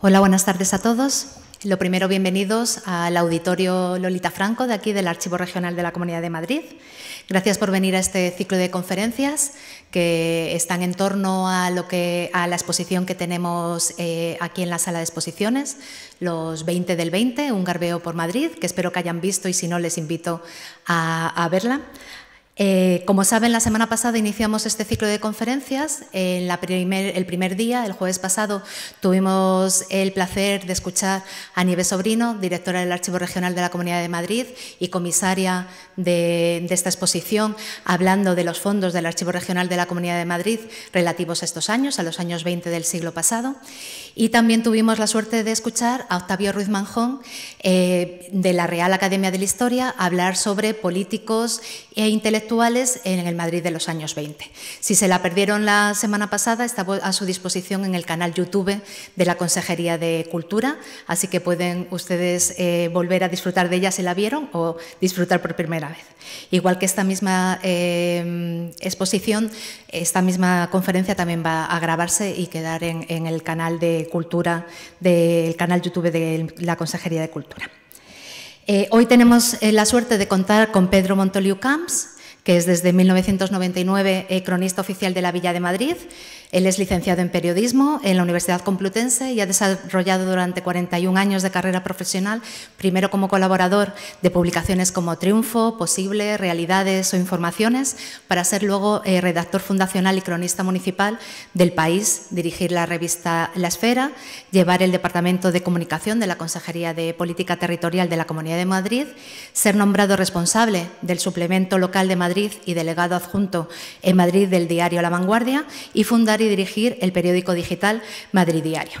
Hola, buenas tardes a todos. Lo primero, bienvenidos al auditorio Lolita Franco de aquí del Archivo Regional de la Comunidad de Madrid. Gracias por venir a este ciclo de conferencias que están en torno a, lo que, a la exposición que tenemos eh, aquí en la sala de exposiciones, los 20 del 20, un garbeo por Madrid, que espero que hayan visto y si no les invito a verla. Eh, como saben, la semana pasada iniciamos este ciclo de conferencias. En la el primer día, el jueves pasado, tuvimos el placer de escuchar a Nieves Sobrino, directora del Archivo Regional de la Comunidad de Madrid y comisaria de, esta exposición, hablando de los fondos del Archivo Regional de la Comunidad de Madrid relativos a estos años, a los años 20 del siglo pasado. Y también tuvimos la suerte de escuchar a Octavio Ruiz Manjón, eh, de la Real Academia de la Historia, hablar sobre políticos e intelectuales en el Madrid de los años 20. Si se la perdieron la semana pasada, está a su disposición en el canal YouTube de la Consejería de Cultura, así que pueden ustedes eh, volver a disfrutar de ella si la vieron o disfrutar por primera vez. Igual que esta misma eh, exposición, esta misma conferencia también va a grabarse y quedar en, el canal de Cultura, del canal YouTube de la Consejería de Cultura. Eh, hoy tenemos la suerte de contar con Pedro Montoliu Camps, que es desde 1999 eh, cronista oficial de la Villa de Madrid él es licenciado en periodismo en la Universidad Complutense y ha desarrollado durante 41 años de carrera profesional, primero como colaborador de publicaciones como Triunfo, Posible, Realidades o Informaciones, para ser luego eh, redactor fundacional y cronista municipal del país, dirigir la revista La Esfera, llevar el Departamento de Comunicación de la Consejería de Política Territorial de la Comunidad de Madrid, ser nombrado responsable del suplemento local de Madrid y delegado adjunto en Madrid del diario La Vanguardia y fundar y dirigir el periódico digital Madrid Diario.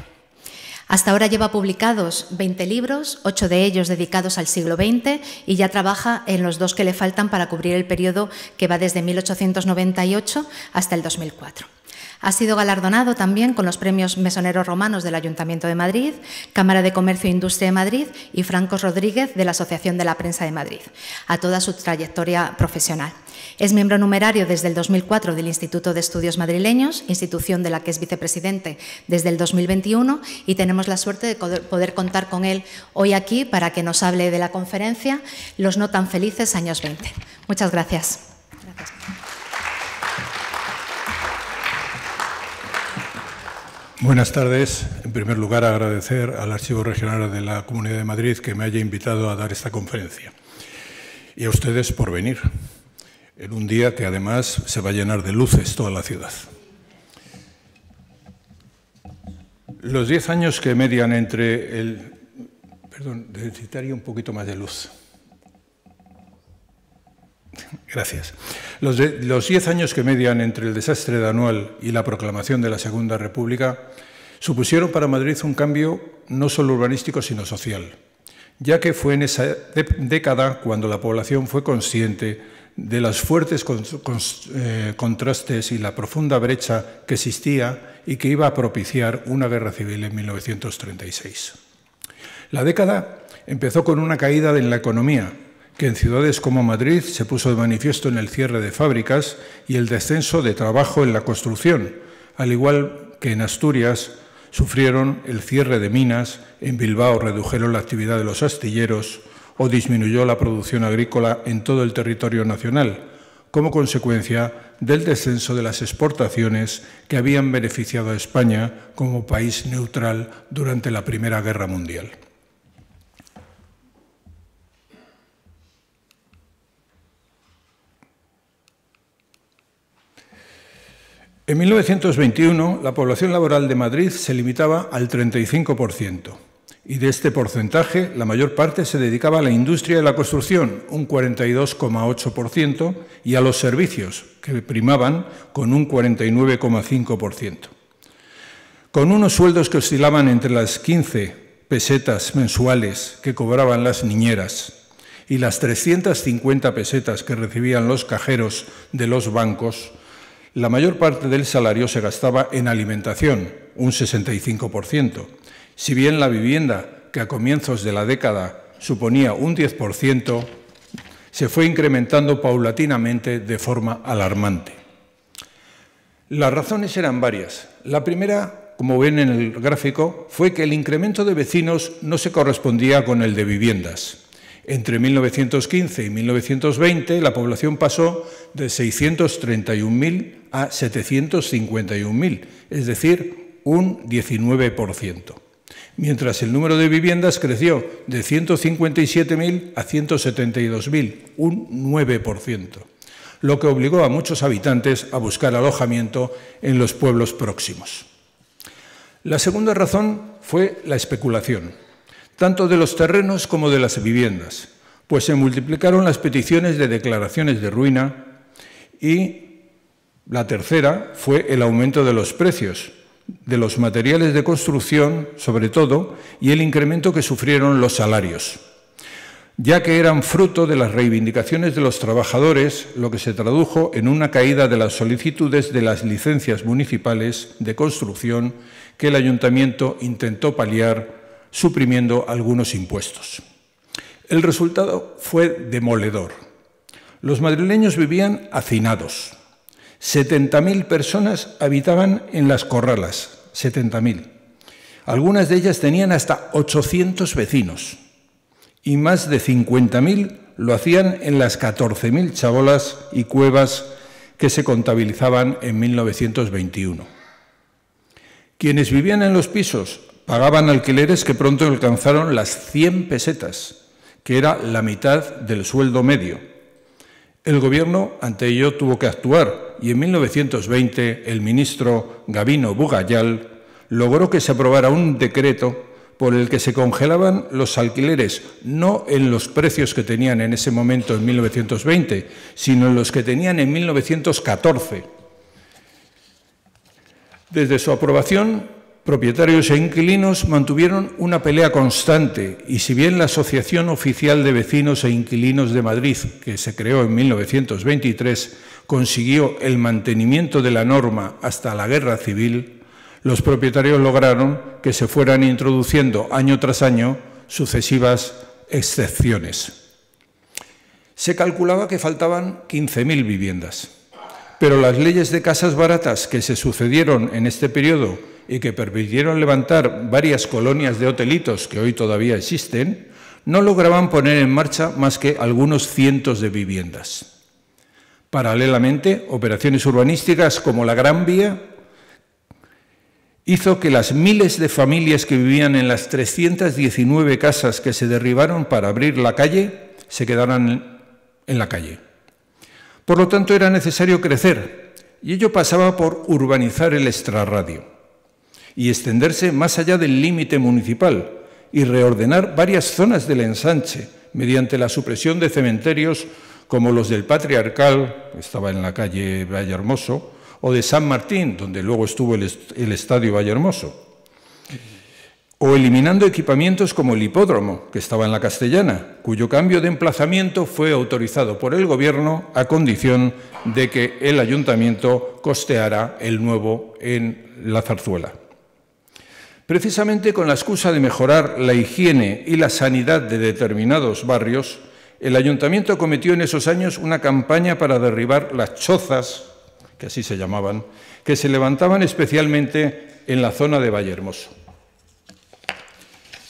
Hasta ahora lleva publicados 20 libros, 8 de ellos dedicados al siglo XX, y ya trabaja en los dos que le faltan para cubrir el periodo que va desde 1898 hasta el 2004. Ha sido galardonado también con los premios Mesoneros Romanos del Ayuntamiento de Madrid, Cámara de Comercio e Industria de Madrid y Francos Rodríguez de la Asociación de la Prensa de Madrid, a toda su trayectoria profesional. Es miembro numerario desde el 2004 del Instituto de Estudios Madrileños, institución de la que es vicepresidente desde el 2021 y tenemos la suerte de poder contar con él hoy aquí para que nos hable de la conferencia Los no tan felices años 20. Muchas gracias. Buenas tardes. En primer lugar, agradecer al Archivo Regional de la Comunidad de Madrid que me haya invitado a dar esta conferencia y a ustedes por venir, en un día que además se va a llenar de luces toda la ciudad. Los diez años que median entre el... Perdón, necesitaría un poquito más de luz. Gracias. Los, los diez años que median entre el desastre de Anual y la proclamación de la Segunda República supusieron para Madrid un cambio no solo urbanístico, sino social, ya que fue en esa década cuando la población fue consciente de los fuertes eh, contrastes y la profunda brecha que existía y que iba a propiciar una guerra civil en 1936. La década empezó con una caída en la economía, que en ciudades como Madrid se puso de manifiesto en el cierre de fábricas y el descenso de trabajo en la construcción, al igual que en Asturias sufrieron el cierre de minas, en Bilbao redujeron la actividad de los astilleros o disminuyó la producción agrícola en todo el territorio nacional, como consecuencia del descenso de las exportaciones que habían beneficiado a España como país neutral durante la Primera Guerra Mundial. En 1921, la población laboral de Madrid se limitaba al 35%, y de este porcentaje, la mayor parte se dedicaba a la industria de la construcción, un 42,8%, y a los servicios, que primaban con un 49,5%. Con unos sueldos que oscilaban entre las 15 pesetas mensuales que cobraban las niñeras y las 350 pesetas que recibían los cajeros de los bancos, la mayor parte del salario se gastaba en alimentación, un 65%. Si bien la vivienda, que a comienzos de la década suponía un 10%, se fue incrementando paulatinamente de forma alarmante. Las razones eran varias. La primera, como ven en el gráfico, fue que el incremento de vecinos no se correspondía con el de viviendas. Entre 1915 y 1920 la población pasó de 631.000 a 751.000, es decir, un 19%, mientras el número de viviendas creció de 157.000 a 172.000, un 9% lo que obligó a muchos habitantes a buscar alojamiento en los pueblos próximos. La segunda razón fue la especulación tanto de los terrenos como de las viviendas, pues se multiplicaron las peticiones de declaraciones de ruina y la tercera fue el aumento de los precios de los materiales de construcción, sobre todo, y el incremento que sufrieron los salarios, ya que eran fruto de las reivindicaciones de los trabajadores, lo que se tradujo en una caída de las solicitudes de las licencias municipales de construcción que el ayuntamiento intentó paliar suprimiendo algunos impuestos. El resultado fue demoledor. Los madrileños vivían hacinados. 70.000 personas habitaban en las corralas, 70.000. Algunas de ellas tenían hasta 800 vecinos y más de 50.000 lo hacían en las 14.000 chabolas y cuevas que se contabilizaban en 1921. Quienes vivían en los pisos Pagaban alquileres que pronto alcanzaron las 100 pesetas, que era la mitad del sueldo medio. El gobierno ante ello tuvo que actuar y en 1920 el ministro Gavino Bugayal logró que se aprobara un decreto por el que se congelaban los alquileres, no en los precios que tenían en ese momento en 1920, sino en los que tenían en 1914. Desde su aprobación Propietarios e inquilinos mantuvieron una pelea constante y si bien la Asociación Oficial de Vecinos e Inquilinos de Madrid, que se creó en 1923, consiguió el mantenimiento de la norma hasta la Guerra Civil, los propietarios lograron que se fueran introduciendo año tras año sucesivas excepciones. Se calculaba que faltaban 15.000 viviendas, pero las leyes de casas baratas que se sucedieron en este periodo y que permitieron levantar varias colonias de hotelitos que hoy todavía existen, no lograban poner en marcha más que algunos cientos de viviendas. Paralelamente, operaciones urbanísticas como la Gran Vía hizo que las miles de familias que vivían en las 319 casas que se derribaron para abrir la calle se quedaran en la calle. Por lo tanto, era necesario crecer y ello pasaba por urbanizar el extrarradio y extenderse más allá del límite municipal y reordenar varias zonas del ensanche mediante la supresión de cementerios como los del Patriarcal, que estaba en la calle Valle o de San Martín, donde luego estuvo el, Estadio Valle o eliminando equipamientos como el hipódromo, que estaba en la castellana, cuyo cambio de emplazamiento fue autorizado por el Gobierno a condición de que el ayuntamiento costeara el nuevo en la zarzuela. Precisamente con la excusa de mejorar la higiene y la sanidad de determinados barrios, el ayuntamiento cometió en esos años una campaña para derribar las chozas, que así se llamaban, que se levantaban especialmente en la zona de Vallehermoso.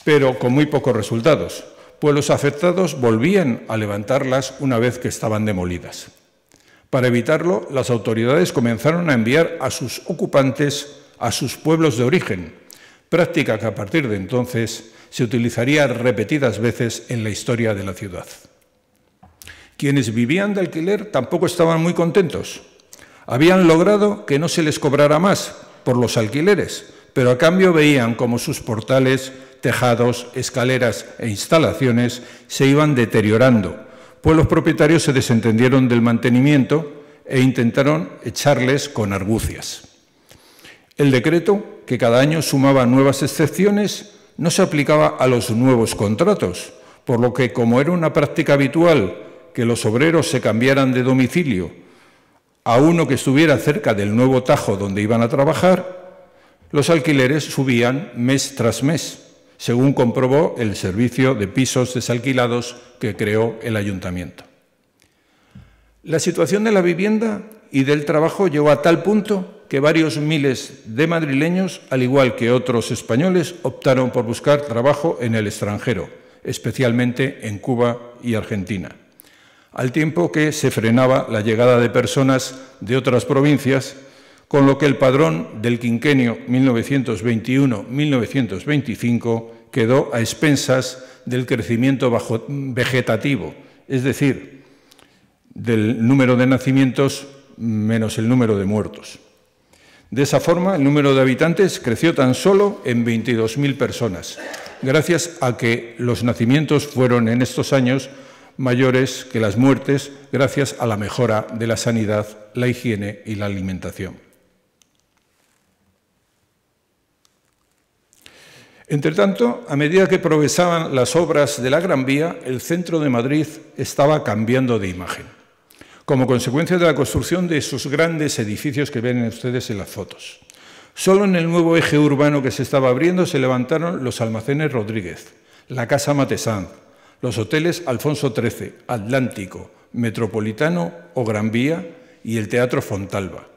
Pero con muy pocos resultados, pueblos afectados volvían a levantarlas una vez que estaban demolidas. Para evitarlo, las autoridades comenzaron a enviar a sus ocupantes a sus pueblos de origen, práctica que a partir de entonces se utilizaría repetidas veces en la historia de la ciudad. Quienes vivían de alquiler tampoco estaban muy contentos. Habían logrado que no se les cobrara más por los alquileres, pero a cambio veían como sus portales, tejados, escaleras e instalaciones se iban deteriorando, pues los propietarios se desentendieron del mantenimiento e intentaron echarles con argucias. El decreto que cada año sumaba nuevas excepciones, no se aplicaba a los nuevos contratos, por lo que como era una práctica habitual que los obreros se cambiaran de domicilio a uno que estuviera cerca del nuevo tajo donde iban a trabajar, los alquileres subían mes tras mes, según comprobó el servicio de pisos desalquilados que creó el ayuntamiento. La situación de la vivienda y del trabajo llegó a tal punto que varios miles de madrileños, al igual que otros españoles, optaron por buscar trabajo en el extranjero, especialmente en Cuba y Argentina, al tiempo que se frenaba la llegada de personas de otras provincias, con lo que el padrón del quinquenio 1921-1925 quedó a expensas del crecimiento bajo vegetativo, es decir, del número de nacimientos menos el número de muertos. De esa forma, el número de habitantes creció tan solo en 22.000 personas, gracias a que los nacimientos fueron en estos años mayores que las muertes, gracias a la mejora de la sanidad, la higiene y la alimentación. Entretanto, a medida que progresaban las obras de la Gran Vía, el centro de Madrid estaba cambiando de imagen como consecuencia de la construcción de esos grandes edificios que ven ustedes en las fotos. Solo en el nuevo eje urbano que se estaba abriendo se levantaron los almacenes Rodríguez, la Casa Matesanz, los hoteles Alfonso XIII, Atlántico, Metropolitano o Gran Vía y el Teatro Fontalba.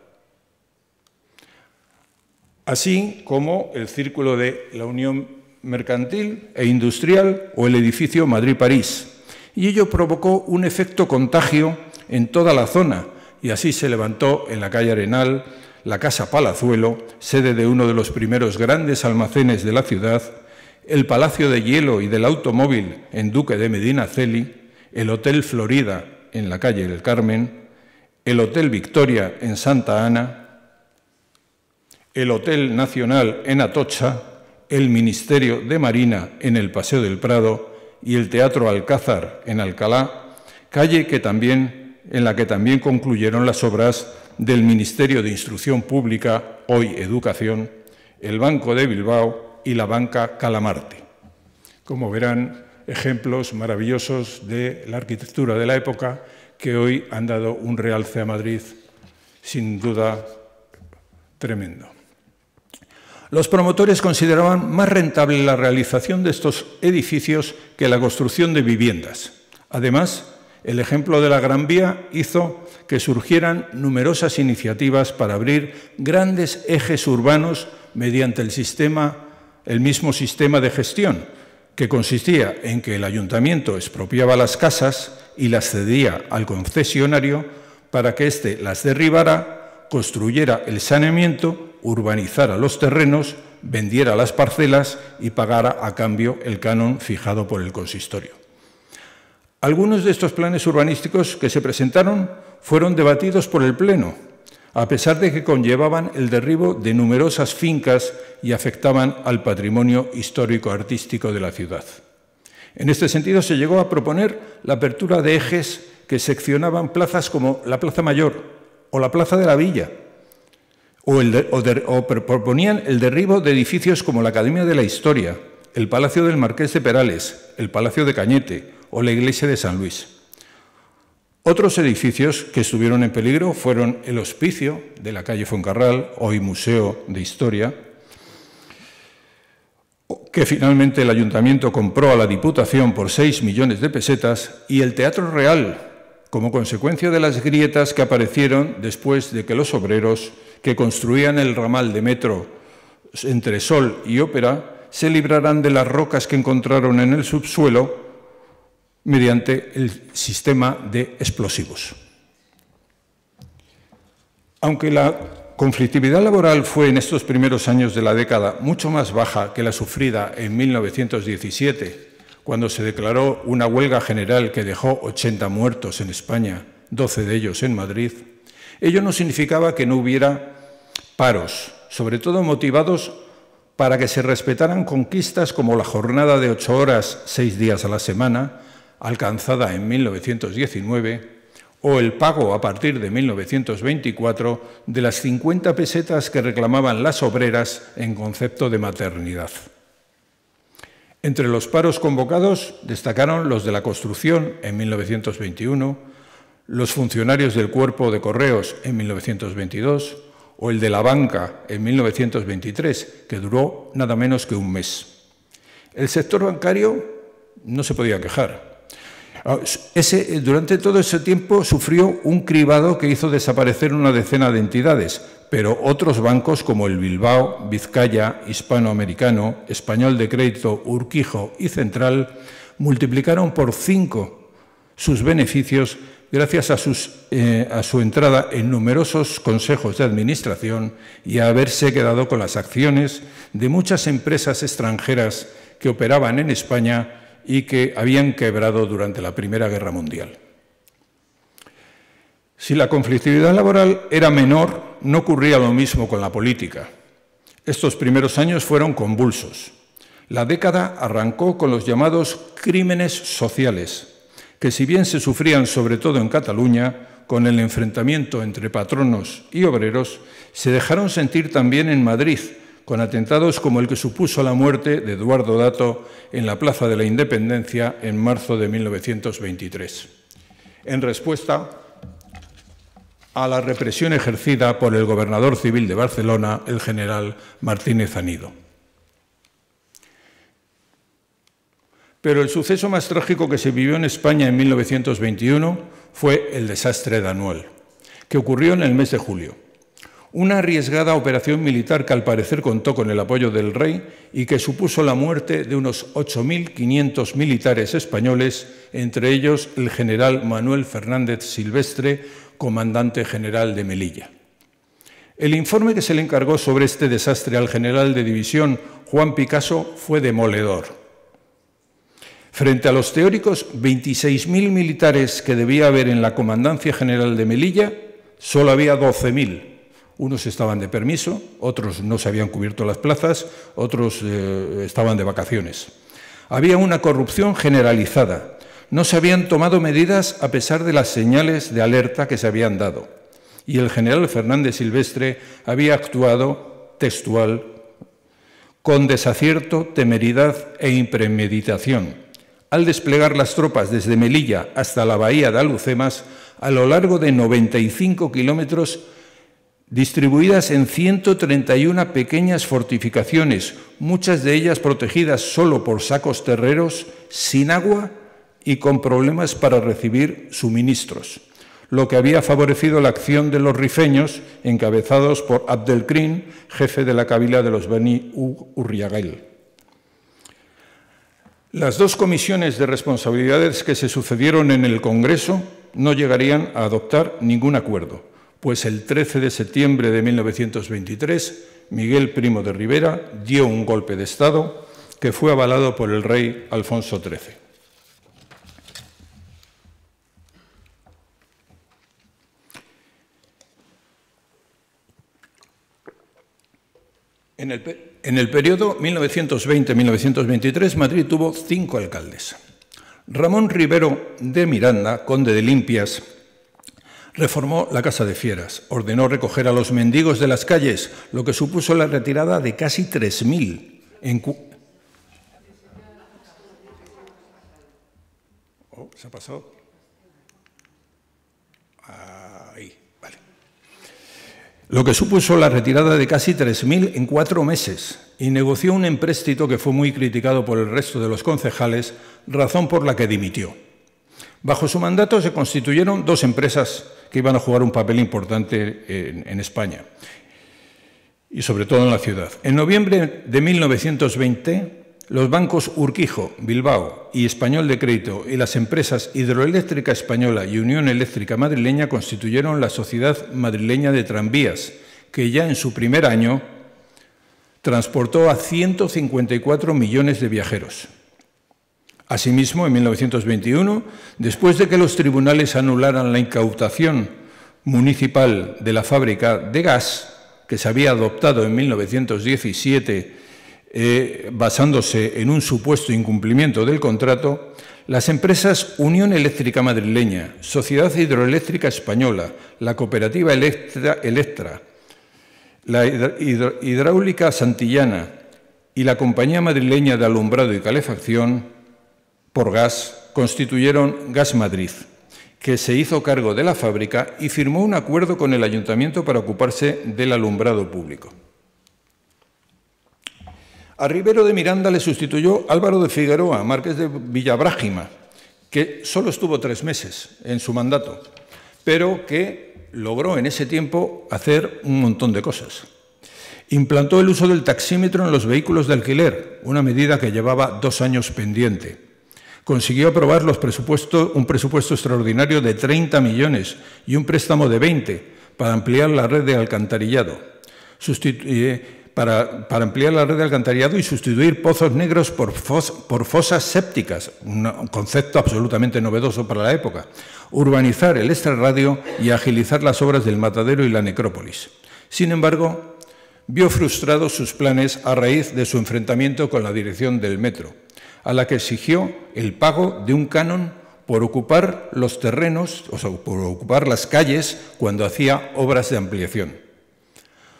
Así como el Círculo de la Unión Mercantil e Industrial o el edificio Madrid-París. Y ello provocó un efecto contagio en toda la zona y así se levantó en la calle Arenal la Casa Palazuelo, sede de uno de los primeros grandes almacenes de la ciudad, el Palacio de Hielo y del Automóvil en Duque de Celi el Hotel Florida en la calle del Carmen, el Hotel Victoria en Santa Ana, el Hotel Nacional en Atocha, el Ministerio de Marina en el Paseo del Prado y el Teatro Alcázar en Alcalá, calle que también en la que también concluyeron las obras del Ministerio de Instrucción Pública, hoy Educación, el Banco de Bilbao y la Banca Calamarte. Como verán, ejemplos maravillosos de la arquitectura de la época que hoy han dado un realce a Madrid sin duda tremendo. Los promotores consideraban más rentable la realización de estos edificios que la construcción de viviendas. Además, el ejemplo de la Gran Vía hizo que surgieran numerosas iniciativas para abrir grandes ejes urbanos mediante el sistema el mismo sistema de gestión, que consistía en que el ayuntamiento expropiaba las casas y las cedía al concesionario para que éste las derribara, construyera el saneamiento, urbanizara los terrenos, vendiera las parcelas y pagara a cambio el canon fijado por el consistorio. Algunos de estos planes urbanísticos que se presentaron fueron debatidos por el Pleno, a pesar de que conllevaban el derribo de numerosas fincas y afectaban al patrimonio histórico-artístico de la ciudad. En este sentido, se llegó a proponer la apertura de ejes que seccionaban plazas como la Plaza Mayor o la Plaza de la Villa, o, proponían el derribo de edificios como la Academia de la Historia, el Palacio del Marqués de Perales, el Palacio de Cañete o la iglesia de San Luis. Otros edificios que estuvieron en peligro fueron el hospicio de la calle Foncarral, hoy Museo de Historia, que finalmente el ayuntamiento compró a la Diputación por 6 millones de pesetas, y el Teatro Real, como consecuencia de las grietas que aparecieron después de que los obreros que construían el ramal de metro entre Sol y Ópera se libraran de las rocas que encontraron en el subsuelo mediante el sistema de explosivos. Aunque la conflictividad laboral fue en estos primeros años de la década mucho más baja que la sufrida en 1917, cuando se declaró una huelga general que dejó 80 muertos en España, 12 de ellos en Madrid, ello no significaba que no hubiera paros, sobre todo motivados para que se respetaran conquistas como la jornada de ocho horas, seis días a la semana, alcanzada en 1919, o el pago a partir de 1924 de las 50 pesetas que reclamaban las obreras en concepto de maternidad. Entre los paros convocados destacaron los de la construcción en 1921, los funcionarios del cuerpo de correos en 1922 o el de la banca en 1923, que duró nada menos que un mes. El sector bancario no se podía quejar, Ah, eh, durante todo ese tiempo sufrió un cribado que hizo desaparecer una decena de entidades, pero otros bancos como el Bilbao, Vizcaya, Hispanoamericano, Español de Crédito, Urquijo y Central multiplicaron por cinco sus beneficios gracias a, eh, a, su entrada en numerosos consejos de administración y a haberse quedado con las acciones de muchas empresas extranjeras que operaban en España y que habían quebrado durante la Primera Guerra Mundial. Si la conflictividad laboral era menor, no ocurría lo mismo con la política. Estos primeros años fueron convulsos. La década arrancó con los llamados crímenes sociales, que si bien se sufrían sobre todo en Cataluña, con el enfrentamiento entre patronos y obreros, se dejaron sentir también en Madrid, con atentados como el que supuso la muerte de Eduardo Dato en la Plaza de la Independencia en marzo de 1923. En respuesta a la represión ejercida por el gobernador civil de Barcelona, el general Martínez Anido. Pero el suceso más trágico que se vivió en España en 1921 fue el desastre de Anual, que ocurrió en el mes de julio una arriesgada operación militar que al parecer contó con el apoyo del rey y que supuso la muerte de unos 8.500 militares españoles, entre ellos el general Manuel Fernández Silvestre, comandante general de Melilla. El informe que se le encargó sobre este desastre al general de división Juan Picasso fue demoledor. Frente a los teóricos 26.000 militares que debía haber en la Comandancia General de Melilla, solo había 12.000 unos estaban de permiso, otros no se habían cubierto las plazas, otros eh, estaban de vacaciones. Había una corrupción generalizada. No se habían tomado medidas a pesar de las señales de alerta que se habían dado. Y el general Fernández Silvestre había actuado textual con desacierto, temeridad e impremeditación, al desplegar las tropas desde Melilla hasta la bahía de Alucemas a lo largo de 95 kilómetros distribuidas en 131 pequeñas fortificaciones, muchas de ellas protegidas solo por sacos terreros, sin agua y con problemas para recibir suministros, lo que había favorecido la acción de los rifeños, encabezados por Abdelkrim, jefe de la cabila de los Beni Urriagail. Las dos comisiones de responsabilidades que se sucedieron en el Congreso no llegarían a adoptar ningún acuerdo pues el 13 de septiembre de 1923 Miguel Primo de Rivera dio un golpe de Estado que fue avalado por el rey Alfonso XIII. En el, en el periodo 1920-1923 Madrid tuvo cinco alcaldes. Ramón Rivero de Miranda, conde de Limpias, Reformó la Casa de Fieras, ordenó recoger a los mendigos de las calles, lo que supuso la retirada de casi 3.000 en... Oh, lo que supuso la retirada de casi en cuatro meses y negoció un empréstito que fue muy criticado por el resto de los concejales, razón por la que dimitió. Bajo su mandato se constituyeron dos empresas que iban a jugar un papel importante en, España y sobre todo en la ciudad. En noviembre de 1920, los bancos Urquijo, Bilbao y Español de Crédito y las empresas Hidroeléctrica Española y Unión Eléctrica Madrileña constituyeron la Sociedad Madrileña de Tranvías, que ya en su primer año transportó a 154 millones de viajeros. Asimismo, en 1921, después de que los tribunales anularan la incautación municipal de la fábrica de gas que se había adoptado en 1917 eh, basándose en un supuesto incumplimiento del contrato, las empresas Unión Eléctrica Madrileña, Sociedad Hidroeléctrica Española, la Cooperativa Electra la Hidráulica Santillana y la Compañía Madrileña de Alumbrado y Calefacción por gas constituyeron Gas Madrid, que se hizo cargo de la fábrica y firmó un acuerdo con el ayuntamiento para ocuparse del alumbrado público. A Rivero de Miranda le sustituyó Álvaro de Figueroa, marqués de Villabrájima que solo estuvo tres meses en su mandato, pero que logró en ese tiempo hacer un montón de cosas. Implantó el uso del taxímetro en los vehículos de alquiler, una medida que llevaba dos años pendiente Consiguió aprobar un presupuesto extraordinario de 30 millones y un préstamo de 20 para ampliar la red de alcantarillado. Eh, para, ampliar la red de alcantarillado y sustituir pozos negros por, por fosas sépticas, un concepto absolutamente novedoso para la época, urbanizar el extrarradio y agilizar las obras del matadero y la necrópolis. Sin embargo, vio frustrados sus planes a raíz de su enfrentamiento con la dirección del metro, a la que exigió el pago de un canon por ocupar los terrenos, o sea, por ocupar las calles cuando hacía obras de ampliación.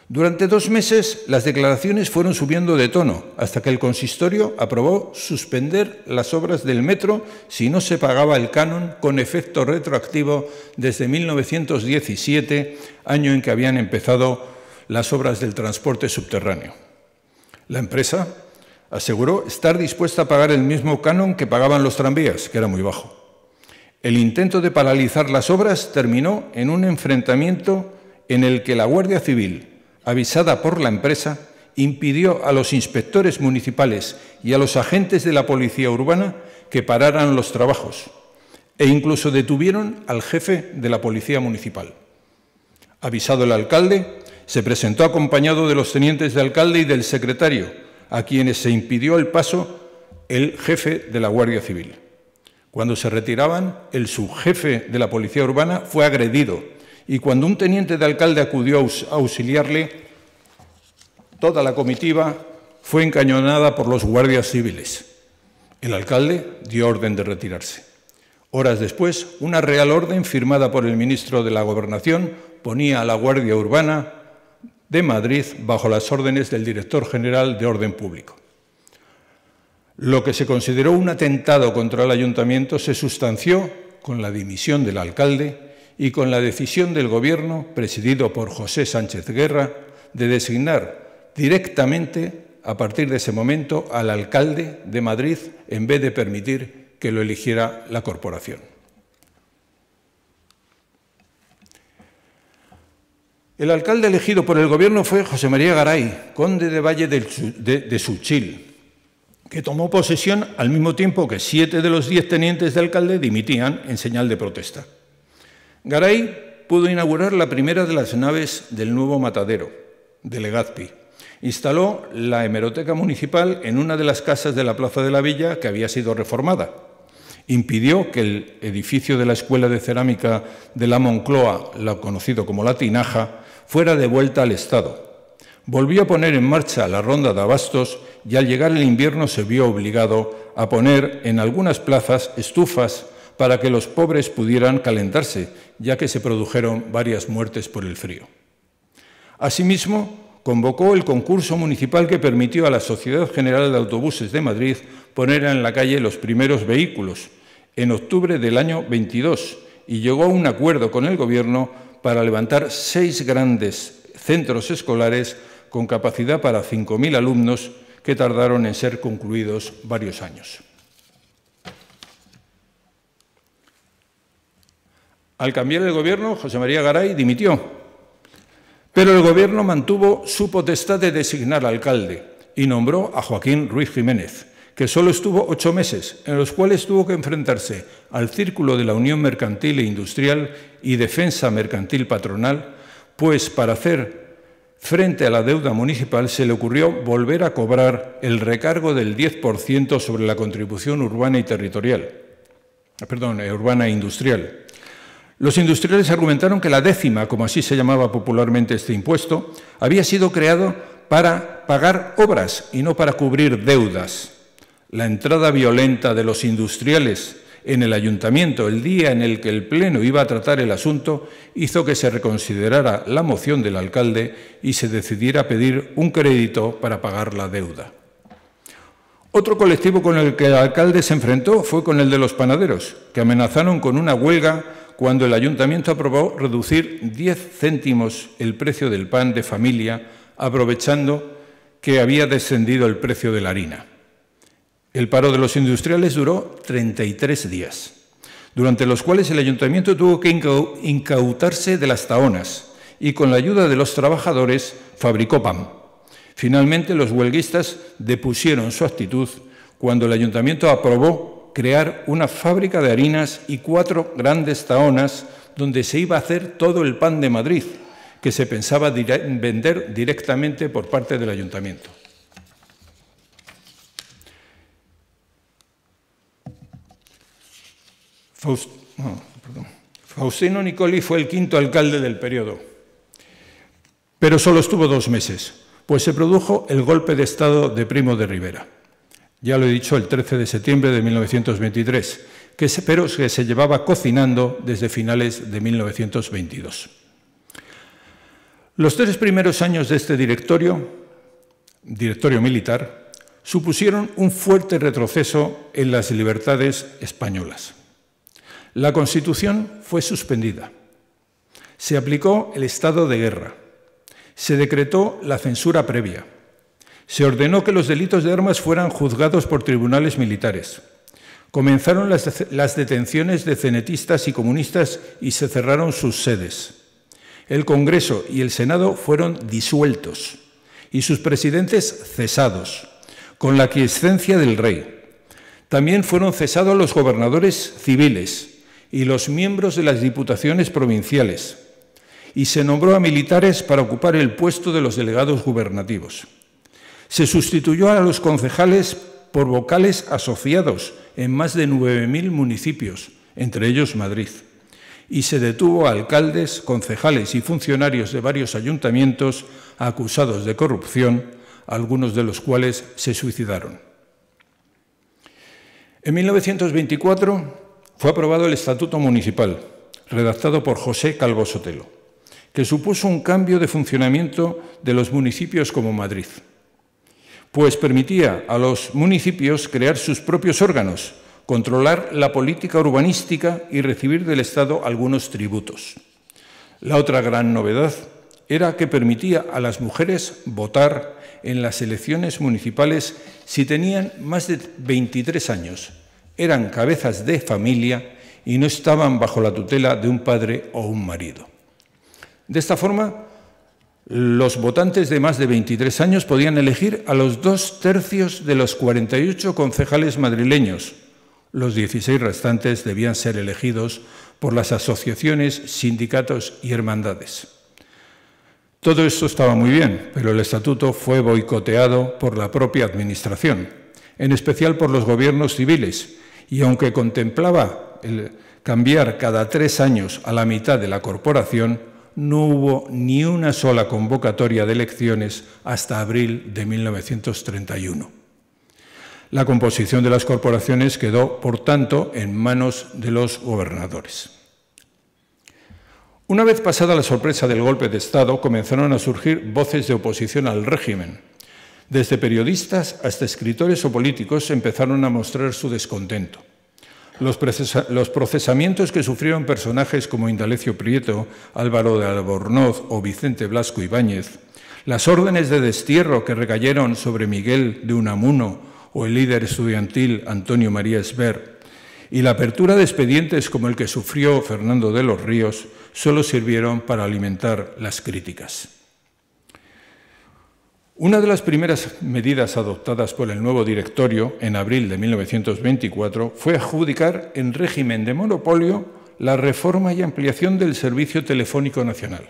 Durante dos meses las declaraciones fueron subiendo de tono hasta que el consistorio aprobó suspender las obras del metro si no se pagaba el canon con efecto retroactivo desde 1917, año en que habían empezado las obras del transporte subterráneo. La empresa aseguró estar dispuesta a pagar el mismo canon que pagaban los tranvías, que era muy bajo. El intento de paralizar las obras terminó en un enfrentamiento en el que la Guardia Civil, avisada por la empresa, impidió a los inspectores municipales y a los agentes de la policía urbana que pararan los trabajos e incluso detuvieron al jefe de la policía municipal. Avisado el alcalde, se presentó acompañado de los tenientes de alcalde y del secretario, a quienes se impidió el paso el jefe de la Guardia Civil. Cuando se retiraban, el subjefe de la Policía Urbana fue agredido y cuando un teniente de alcalde acudió a auxiliarle, toda la comitiva fue encañonada por los guardias civiles. El alcalde dio orden de retirarse. Horas después, una real orden firmada por el ministro de la Gobernación ponía a la Guardia Urbana de Madrid bajo las órdenes del director general de Orden Público. Lo que se consideró un atentado contra el ayuntamiento se sustanció con la dimisión del alcalde y con la decisión del Gobierno, presidido por José Sánchez Guerra, de designar directamente a partir de ese momento al alcalde de Madrid en vez de permitir que lo eligiera la corporación. El alcalde elegido por el gobierno fue José María Garay, conde de Valle de Suchil, que tomó posesión al mismo tiempo que siete de los diez tenientes de alcalde dimitían en señal de protesta. Garay pudo inaugurar la primera de las naves del nuevo matadero, de Legazpi. Instaló la hemeroteca municipal en una de las casas de la Plaza de la Villa que había sido reformada, impidió que el edificio de la Escuela de Cerámica de la Moncloa, la conocido como la Tinaja, fuera vuelta al Estado. Volvió a poner en marcha la ronda de abastos y al llegar el invierno se vio obligado a poner en algunas plazas estufas para que los pobres pudieran calentarse, ya que se produjeron varias muertes por el frío. Asimismo, convocó el concurso municipal que permitió a la Sociedad General de Autobuses de Madrid poner en la calle los primeros vehículos en octubre del año 22 y llegó a un acuerdo con el Gobierno para levantar seis grandes centros escolares con capacidad para 5.000 alumnos que tardaron en ser concluidos varios años. Al cambiar el gobierno, José María Garay dimitió, pero el gobierno mantuvo su potestad de designar alcalde y nombró a Joaquín Ruiz Jiménez que solo estuvo ocho meses, en los cuales tuvo que enfrentarse al círculo de la Unión Mercantil e Industrial y Defensa Mercantil Patronal, pues para hacer frente a la deuda municipal se le ocurrió volver a cobrar el recargo del 10% sobre la contribución urbana y territorial, ah, perdón, eh, urbana e industrial. Los industriales argumentaron que la décima, como así se llamaba popularmente este impuesto, había sido creado para pagar obras y no para cubrir deudas. La entrada violenta de los industriales en el ayuntamiento el día en el que el Pleno iba a tratar el asunto hizo que se reconsiderara la moción del alcalde y se decidiera pedir un crédito para pagar la deuda. Otro colectivo con el que el alcalde se enfrentó fue con el de los panaderos, que amenazaron con una huelga cuando el ayuntamiento aprobó reducir 10 céntimos el precio del pan de familia, aprovechando que había descendido el precio de la harina. El paro de los industriales duró 33 días, durante los cuales el ayuntamiento tuvo que incautarse de las taonas y con la ayuda de los trabajadores fabricó pan. Finalmente los huelguistas depusieron su actitud cuando el ayuntamiento aprobó crear una fábrica de harinas y cuatro grandes taonas donde se iba a hacer todo el pan de Madrid, que se pensaba vender directamente por parte del ayuntamiento. Faustino Nicoli fue el quinto alcalde del periodo, pero solo estuvo dos meses, pues se produjo el golpe de Estado de Primo de Rivera, ya lo he dicho, el 13 de septiembre de 1923, que pero que se llevaba cocinando desde finales de 1922. Los tres primeros años de este directorio, directorio militar, supusieron un fuerte retroceso en las libertades españolas. La Constitución fue suspendida. Se aplicó el estado de guerra. Se decretó la censura previa. Se ordenó que los delitos de armas fueran juzgados por tribunales militares. Comenzaron las, detenciones de cenetistas y comunistas y se cerraron sus sedes. El Congreso y el Senado fueron disueltos y sus presidentes cesados, con la quiescencia del rey. También fueron cesados los gobernadores civiles, y los miembros de las diputaciones provinciales, y se nombró a militares para ocupar el puesto de los delegados gubernativos. Se sustituyó a los concejales por vocales asociados en más de 9.000 municipios, entre ellos Madrid, y se detuvo a alcaldes, concejales y funcionarios de varios ayuntamientos acusados de corrupción, algunos de los cuales se suicidaron. En 1924 fue aprobado el Estatuto Municipal, redactado por José Calvo Sotelo, que supuso un cambio de funcionamiento de los municipios como Madrid, pues permitía a los municipios crear sus propios órganos, controlar la política urbanística y recibir del Estado algunos tributos. La otra gran novedad era que permitía a las mujeres votar en las elecciones municipales si tenían más de 23 años eran cabezas de familia y no estaban bajo la tutela de un padre o un marido. De esta forma, los votantes de más de 23 años podían elegir a los dos tercios de los 48 concejales madrileños. Los 16 restantes debían ser elegidos por las asociaciones, sindicatos y hermandades. Todo esto estaba muy bien, pero el estatuto fue boicoteado por la propia administración, en especial por los gobiernos civiles, y aunque contemplaba cambiar cada tres años a la mitad de la corporación, no hubo ni una sola convocatoria de elecciones hasta abril de 1931. La composición de las corporaciones quedó, por tanto, en manos de los gobernadores. Una vez pasada la sorpresa del golpe de Estado, comenzaron a surgir voces de oposición al régimen, desde periodistas hasta escritores o políticos empezaron a mostrar su descontento. Los, procesamientos que sufrieron personajes como Indalecio Prieto, Álvaro de Albornoz o Vicente Blasco Ibáñez, las órdenes de destierro que recayeron sobre Miguel de Unamuno o el líder estudiantil Antonio María Esber, y la apertura de expedientes como el que sufrió Fernando de los Ríos, solo sirvieron para alimentar las críticas. Una de las primeras medidas adoptadas por el nuevo directorio en abril de 1924 fue adjudicar en régimen de monopolio la reforma y ampliación del Servicio Telefónico Nacional.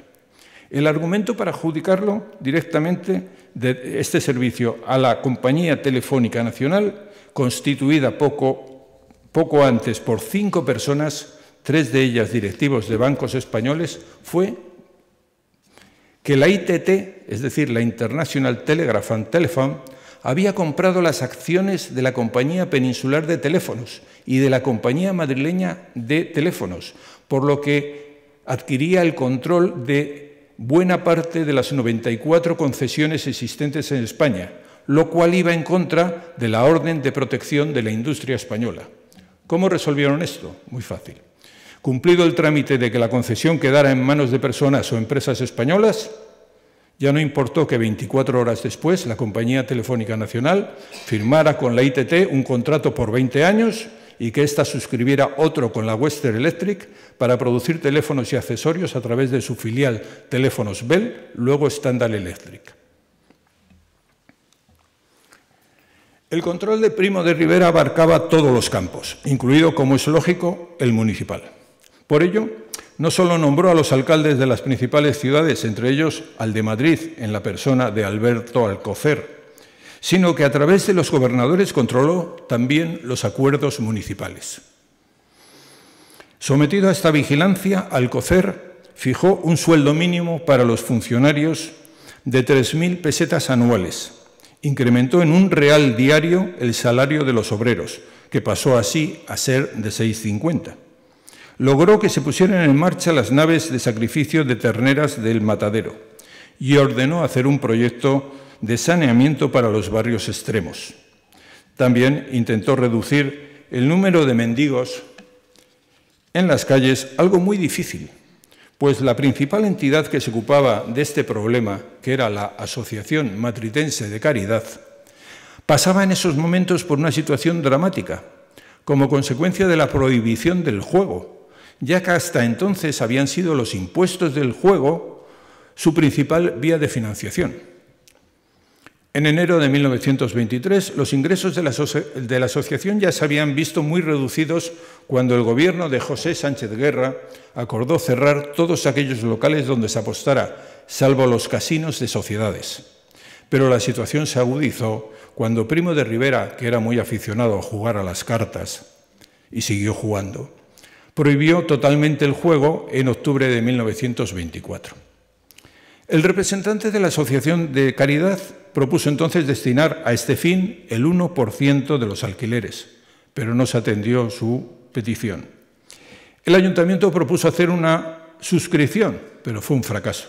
El argumento para adjudicarlo directamente de este servicio a la Compañía Telefónica Nacional, constituida poco, poco antes por cinco personas, tres de ellas directivos de bancos españoles, fue que la ITT, es decir, la International Telegraph and Telephone, había comprado las acciones de la Compañía Peninsular de Teléfonos y de la Compañía Madrileña de Teléfonos, por lo que adquiría el control de buena parte de las 94 concesiones existentes en España, lo cual iba en contra de la Orden de Protección de la Industria Española. ¿Cómo resolvieron esto? Muy fácil. Cumplido el trámite de que la concesión quedara en manos de personas o empresas españolas, ya no importó que 24 horas después la Compañía Telefónica Nacional firmara con la ITT un contrato por 20 años y que ésta suscribiera otro con la Western Electric para producir teléfonos y accesorios a través de su filial Teléfonos Bell, luego Standard Electric. El control de Primo de Rivera abarcaba todos los campos, incluido, como es lógico, el municipal. Por ello, no solo nombró a los alcaldes de las principales ciudades, entre ellos al de Madrid, en la persona de Alberto Alcocer, sino que a través de los gobernadores controló también los acuerdos municipales. Sometido a esta vigilancia, Alcocer fijó un sueldo mínimo para los funcionarios de 3.000 pesetas anuales. Incrementó en un real diario el salario de los obreros, que pasó así a ser de 650 logró que se pusieran en marcha las naves de sacrificio de terneras del matadero y ordenó hacer un proyecto de saneamiento para los barrios extremos. También intentó reducir el número de mendigos en las calles, algo muy difícil, pues la principal entidad que se ocupaba de este problema, que era la Asociación Matritense de Caridad, pasaba en esos momentos por una situación dramática, como consecuencia de la prohibición del juego, ya que hasta entonces habían sido los impuestos del juego su principal vía de financiación. En enero de 1923, los ingresos de la, asociación ya se habían visto muy reducidos cuando el gobierno de José Sánchez Guerra acordó cerrar todos aquellos locales donde se apostara, salvo los casinos de sociedades. Pero la situación se agudizó cuando Primo de Rivera, que era muy aficionado a jugar a las cartas, y siguió jugando, prohibió totalmente el juego en octubre de 1924. El representante de la Asociación de Caridad propuso entonces destinar a este fin el 1% de los alquileres, pero no se atendió su petición. El ayuntamiento propuso hacer una suscripción, pero fue un fracaso.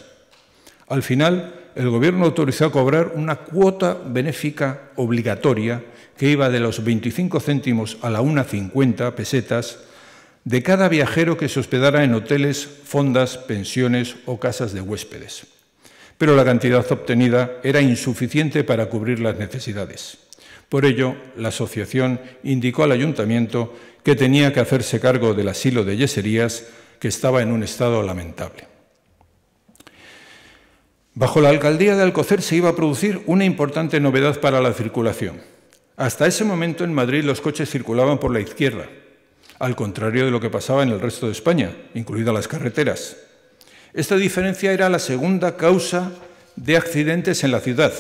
Al final, el gobierno autorizó a cobrar una cuota benéfica obligatoria que iba de los 25 céntimos a la 1,50 pesetas de cada viajero que se hospedara en hoteles, fondas, pensiones o casas de huéspedes. Pero la cantidad obtenida era insuficiente para cubrir las necesidades. Por ello, la asociación indicó al ayuntamiento que tenía que hacerse cargo del asilo de Yeserías, que estaba en un estado lamentable. Bajo la alcaldía de Alcocer se iba a producir una importante novedad para la circulación. Hasta ese momento en Madrid los coches circulaban por la izquierda, al contrario de lo que pasaba en el resto de España, incluidas las carreteras. Esta diferencia era la segunda causa de accidentes en la ciudad,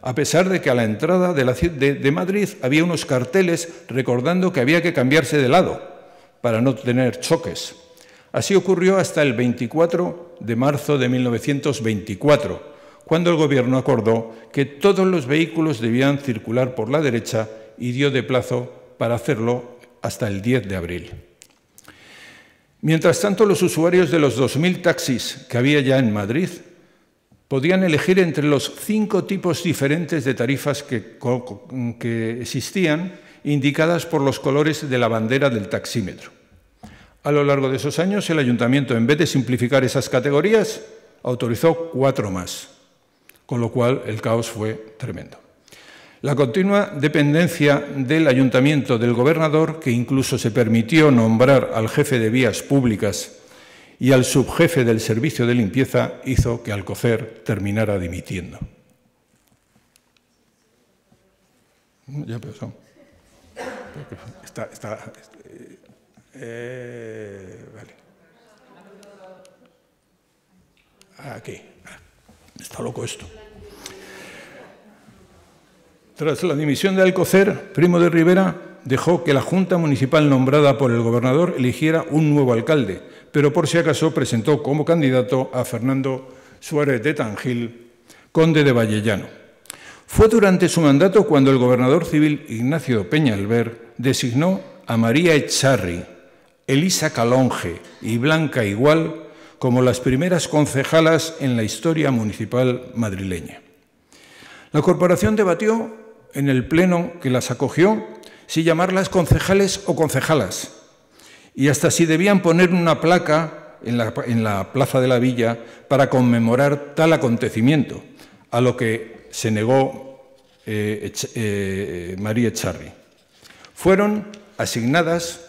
a pesar de que a la entrada de, Madrid había unos carteles recordando que había que cambiarse de lado para no tener choques. Así ocurrió hasta el 24 de marzo de 1924, cuando el Gobierno acordó que todos los vehículos debían circular por la derecha y dio de plazo para hacerlo hasta el 10 de abril. Mientras tanto, los usuarios de los 2.000 taxis que había ya en Madrid podían elegir entre los cinco tipos diferentes de tarifas que, que, existían, indicadas por los colores de la bandera del taxímetro. A lo largo de esos años, el ayuntamiento, en vez de simplificar esas categorías, autorizó cuatro más, con lo cual el caos fue tremendo. La continua dependencia del ayuntamiento del gobernador, que incluso se permitió nombrar al jefe de vías públicas y al subjefe del servicio de limpieza, hizo que Alcocer terminara dimitiendo. Ya Está, eh, eh, Aquí. Ah, está loco esto. Tras la dimisión de Alcocer, Primo de Rivera dejó que la Junta Municipal nombrada por el gobernador eligiera un nuevo alcalde, pero por si acaso presentó como candidato a Fernando Suárez de Tangil, conde de Vallellano. Fue durante su mandato cuando el gobernador civil Ignacio Peña Albert designó a María Echarri, Elisa Calonge y Blanca Igual como las primeras concejalas en la historia municipal madrileña. La corporación debatió en el pleno que las acogió si llamarlas concejales o concejalas. Y hasta si debían poner una placa en la, plaza de la villa para conmemorar tal acontecimiento, a lo que se negó eh, eh, María Echarri. Fueron asignadas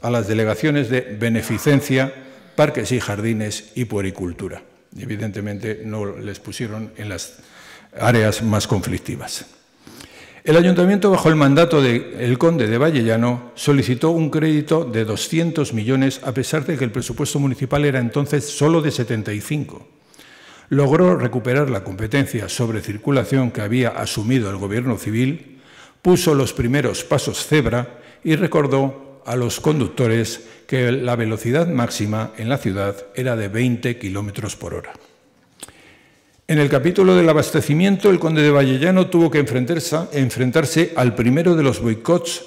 a las delegaciones de beneficencia, parques y jardines y puericultura. Evidentemente no les pusieron en las áreas más conflictivas. El ayuntamiento, bajo el mandato del conde de Vallellano, solicitó un crédito de 200 millones, a pesar de que el presupuesto municipal era entonces solo de 75. Logró recuperar la competencia sobre circulación que había asumido el gobierno civil, puso los primeros pasos cebra y recordó a los conductores que la velocidad máxima en la ciudad era de 20 kilómetros por hora. En el capítulo del abastecimiento, el conde de Vallellano tuvo que enfrentarse, enfrentarse al primero de los boicots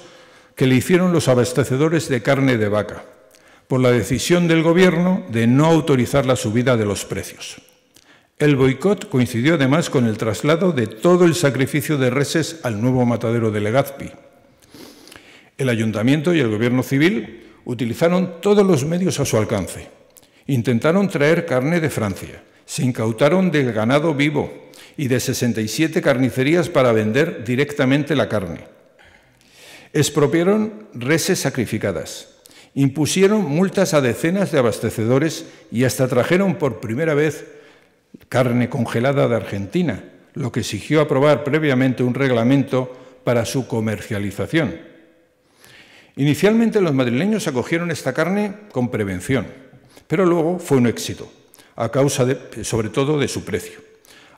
que le hicieron los abastecedores de carne de vaca, por la decisión del gobierno de no autorizar la subida de los precios. El boicot coincidió además con el traslado de todo el sacrificio de reses al nuevo matadero de Legazpi. El ayuntamiento y el gobierno civil utilizaron todos los medios a su alcance. Intentaron traer carne de Francia, se incautaron del ganado vivo y de 67 carnicerías para vender directamente la carne. Expropiaron reses sacrificadas. Impusieron multas a decenas de abastecedores y hasta trajeron por primera vez carne congelada de Argentina, lo que exigió aprobar previamente un reglamento para su comercialización. Inicialmente los madrileños acogieron esta carne con prevención, pero luego fue un éxito a causa sobre todo de su precio,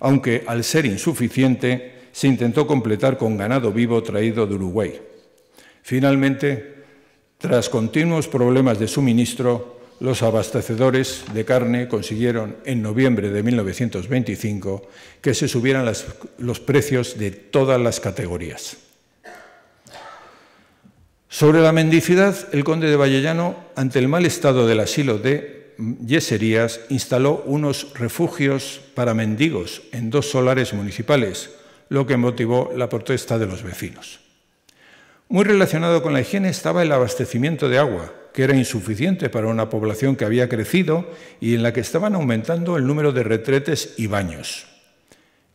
aunque al ser insuficiente se intentó completar con ganado vivo traído de Uruguay. Finalmente, tras continuos problemas de suministro, los abastecedores de carne consiguieron en noviembre de 1925 que se subieran los precios de todas las categorías. Sobre la mendicidad, el conde de Vallellano, ante el mal estado del asilo de Yeserías instaló unos refugios para mendigos en dos solares municipales, lo que motivó la protesta de los vecinos. Muy relacionado con la higiene estaba el abastecimiento de agua, que era insuficiente para una población que había crecido y en la que estaban aumentando el número de retretes y baños.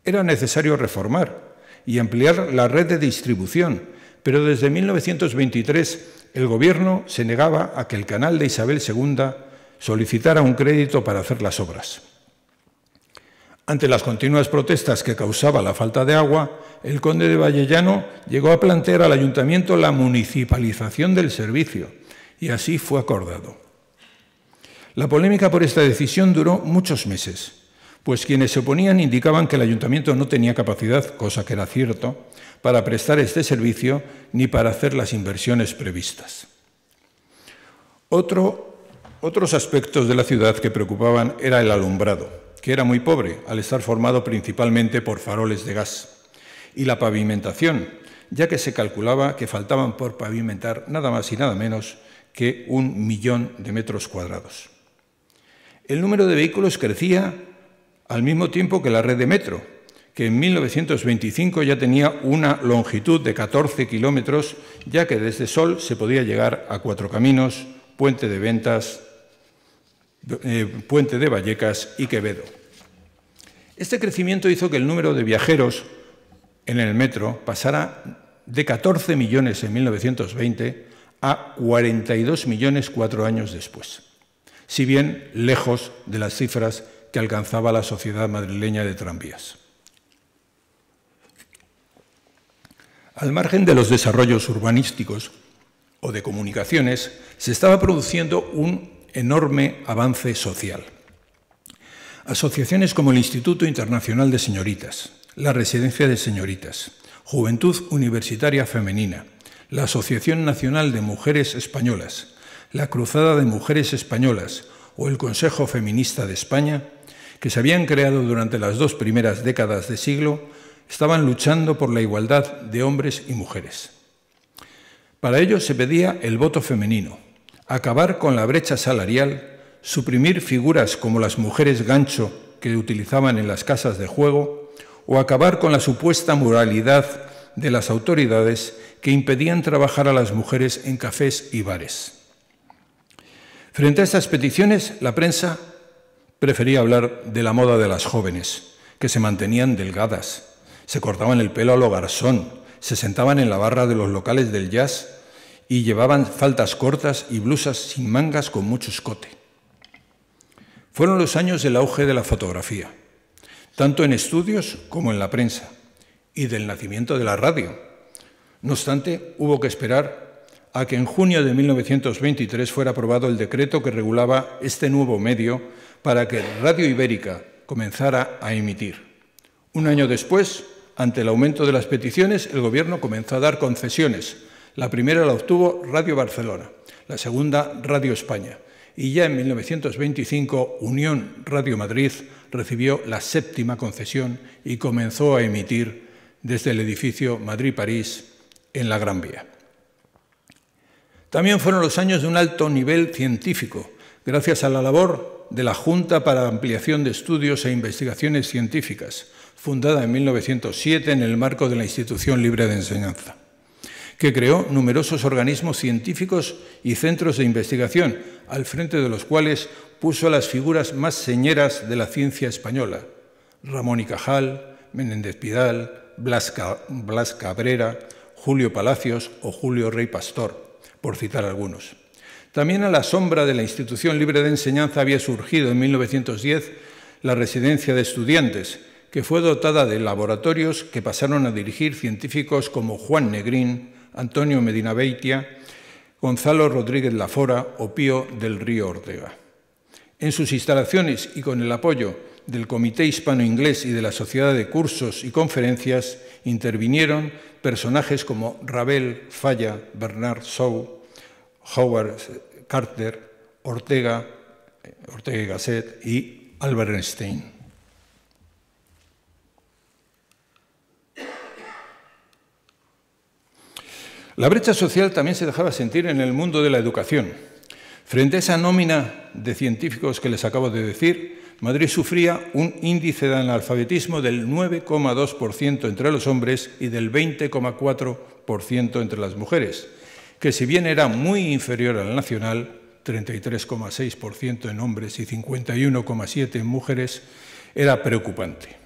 Era necesario reformar y ampliar la red de distribución, pero desde 1923 el gobierno se negaba a que el canal de Isabel II solicitara un crédito para hacer las obras. Ante las continuas protestas que causaba la falta de agua, el conde de Vallellano llegó a plantear al ayuntamiento la municipalización del servicio, y así fue acordado. La polémica por esta decisión duró muchos meses, pues quienes se oponían indicaban que el ayuntamiento no tenía capacidad, cosa que era cierto, para prestar este servicio ni para hacer las inversiones previstas. Otro otros aspectos de la ciudad que preocupaban era el alumbrado, que era muy pobre al estar formado principalmente por faroles de gas, y la pavimentación, ya que se calculaba que faltaban por pavimentar nada más y nada menos que un millón de metros cuadrados. El número de vehículos crecía al mismo tiempo que la red de metro, que en 1925 ya tenía una longitud de 14 kilómetros, ya que desde Sol se podía llegar a Cuatro Caminos, Puente de Ventas, eh, Puente de Vallecas y Quevedo. Este crecimiento hizo que el número de viajeros en el metro pasara de 14 millones en 1920 a 42 millones cuatro años después, si bien lejos de las cifras que alcanzaba la sociedad madrileña de tranvías. Al margen de los desarrollos urbanísticos o de comunicaciones, se estaba produciendo un enorme avance social. Asociaciones como el Instituto Internacional de Señoritas, la Residencia de Señoritas, Juventud Universitaria Femenina, la Asociación Nacional de Mujeres Españolas, la Cruzada de Mujeres Españolas o el Consejo Feminista de España, que se habían creado durante las dos primeras décadas de siglo, estaban luchando por la igualdad de hombres y mujeres. Para ello se pedía el voto femenino, acabar con la brecha salarial, suprimir figuras como las mujeres gancho que utilizaban en las casas de juego, o acabar con la supuesta moralidad de las autoridades que impedían trabajar a las mujeres en cafés y bares. Frente a estas peticiones, la prensa prefería hablar de la moda de las jóvenes, que se mantenían delgadas, se cortaban el pelo a lo garzón, se sentaban en la barra de los locales del jazz y llevaban faltas cortas y blusas sin mangas con mucho escote. Fueron los años del auge de la fotografía, tanto en estudios como en la prensa, y del nacimiento de la radio. No obstante, hubo que esperar a que en junio de 1923 fuera aprobado el decreto que regulaba este nuevo medio para que Radio Ibérica comenzara a emitir. Un año después, ante el aumento de las peticiones, el Gobierno comenzó a dar concesiones la primera la obtuvo Radio Barcelona, la segunda Radio España y ya en 1925 Unión Radio Madrid recibió la séptima concesión y comenzó a emitir desde el edificio Madrid-París en la Gran Vía. También fueron los años de un alto nivel científico, gracias a la labor de la Junta para Ampliación de Estudios e Investigaciones Científicas, fundada en 1907 en el marco de la Institución Libre de Enseñanza que creó numerosos organismos científicos y centros de investigación, al frente de los cuales puso las figuras más señeras de la ciencia española, Ramón y Cajal, Menéndez Pidal, Blas, Blas Cabrera, Julio Palacios o Julio Rey Pastor, por citar algunos. También a la sombra de la institución libre de enseñanza había surgido en 1910 la residencia de estudiantes, que fue dotada de laboratorios que pasaron a dirigir científicos como Juan Negrín, Antonio Medina Beitia, Gonzalo Rodríguez Lafora o Pío del Río Ortega. En sus instalaciones y con el apoyo del Comité Hispano-Inglés y de la Sociedad de Cursos y Conferencias intervinieron personajes como Rabel, Falla, Bernard Shaw, Howard Carter, Ortega, Ortega Gasset y Albert Einstein. La brecha social también se dejaba sentir en el mundo de la educación. Frente a esa nómina de científicos que les acabo de decir, Madrid sufría un índice de analfabetismo del 9,2% entre los hombres y del 20,4% entre las mujeres, que si bien era muy inferior al nacional, 33,6% en hombres y 51,7% en mujeres, era preocupante.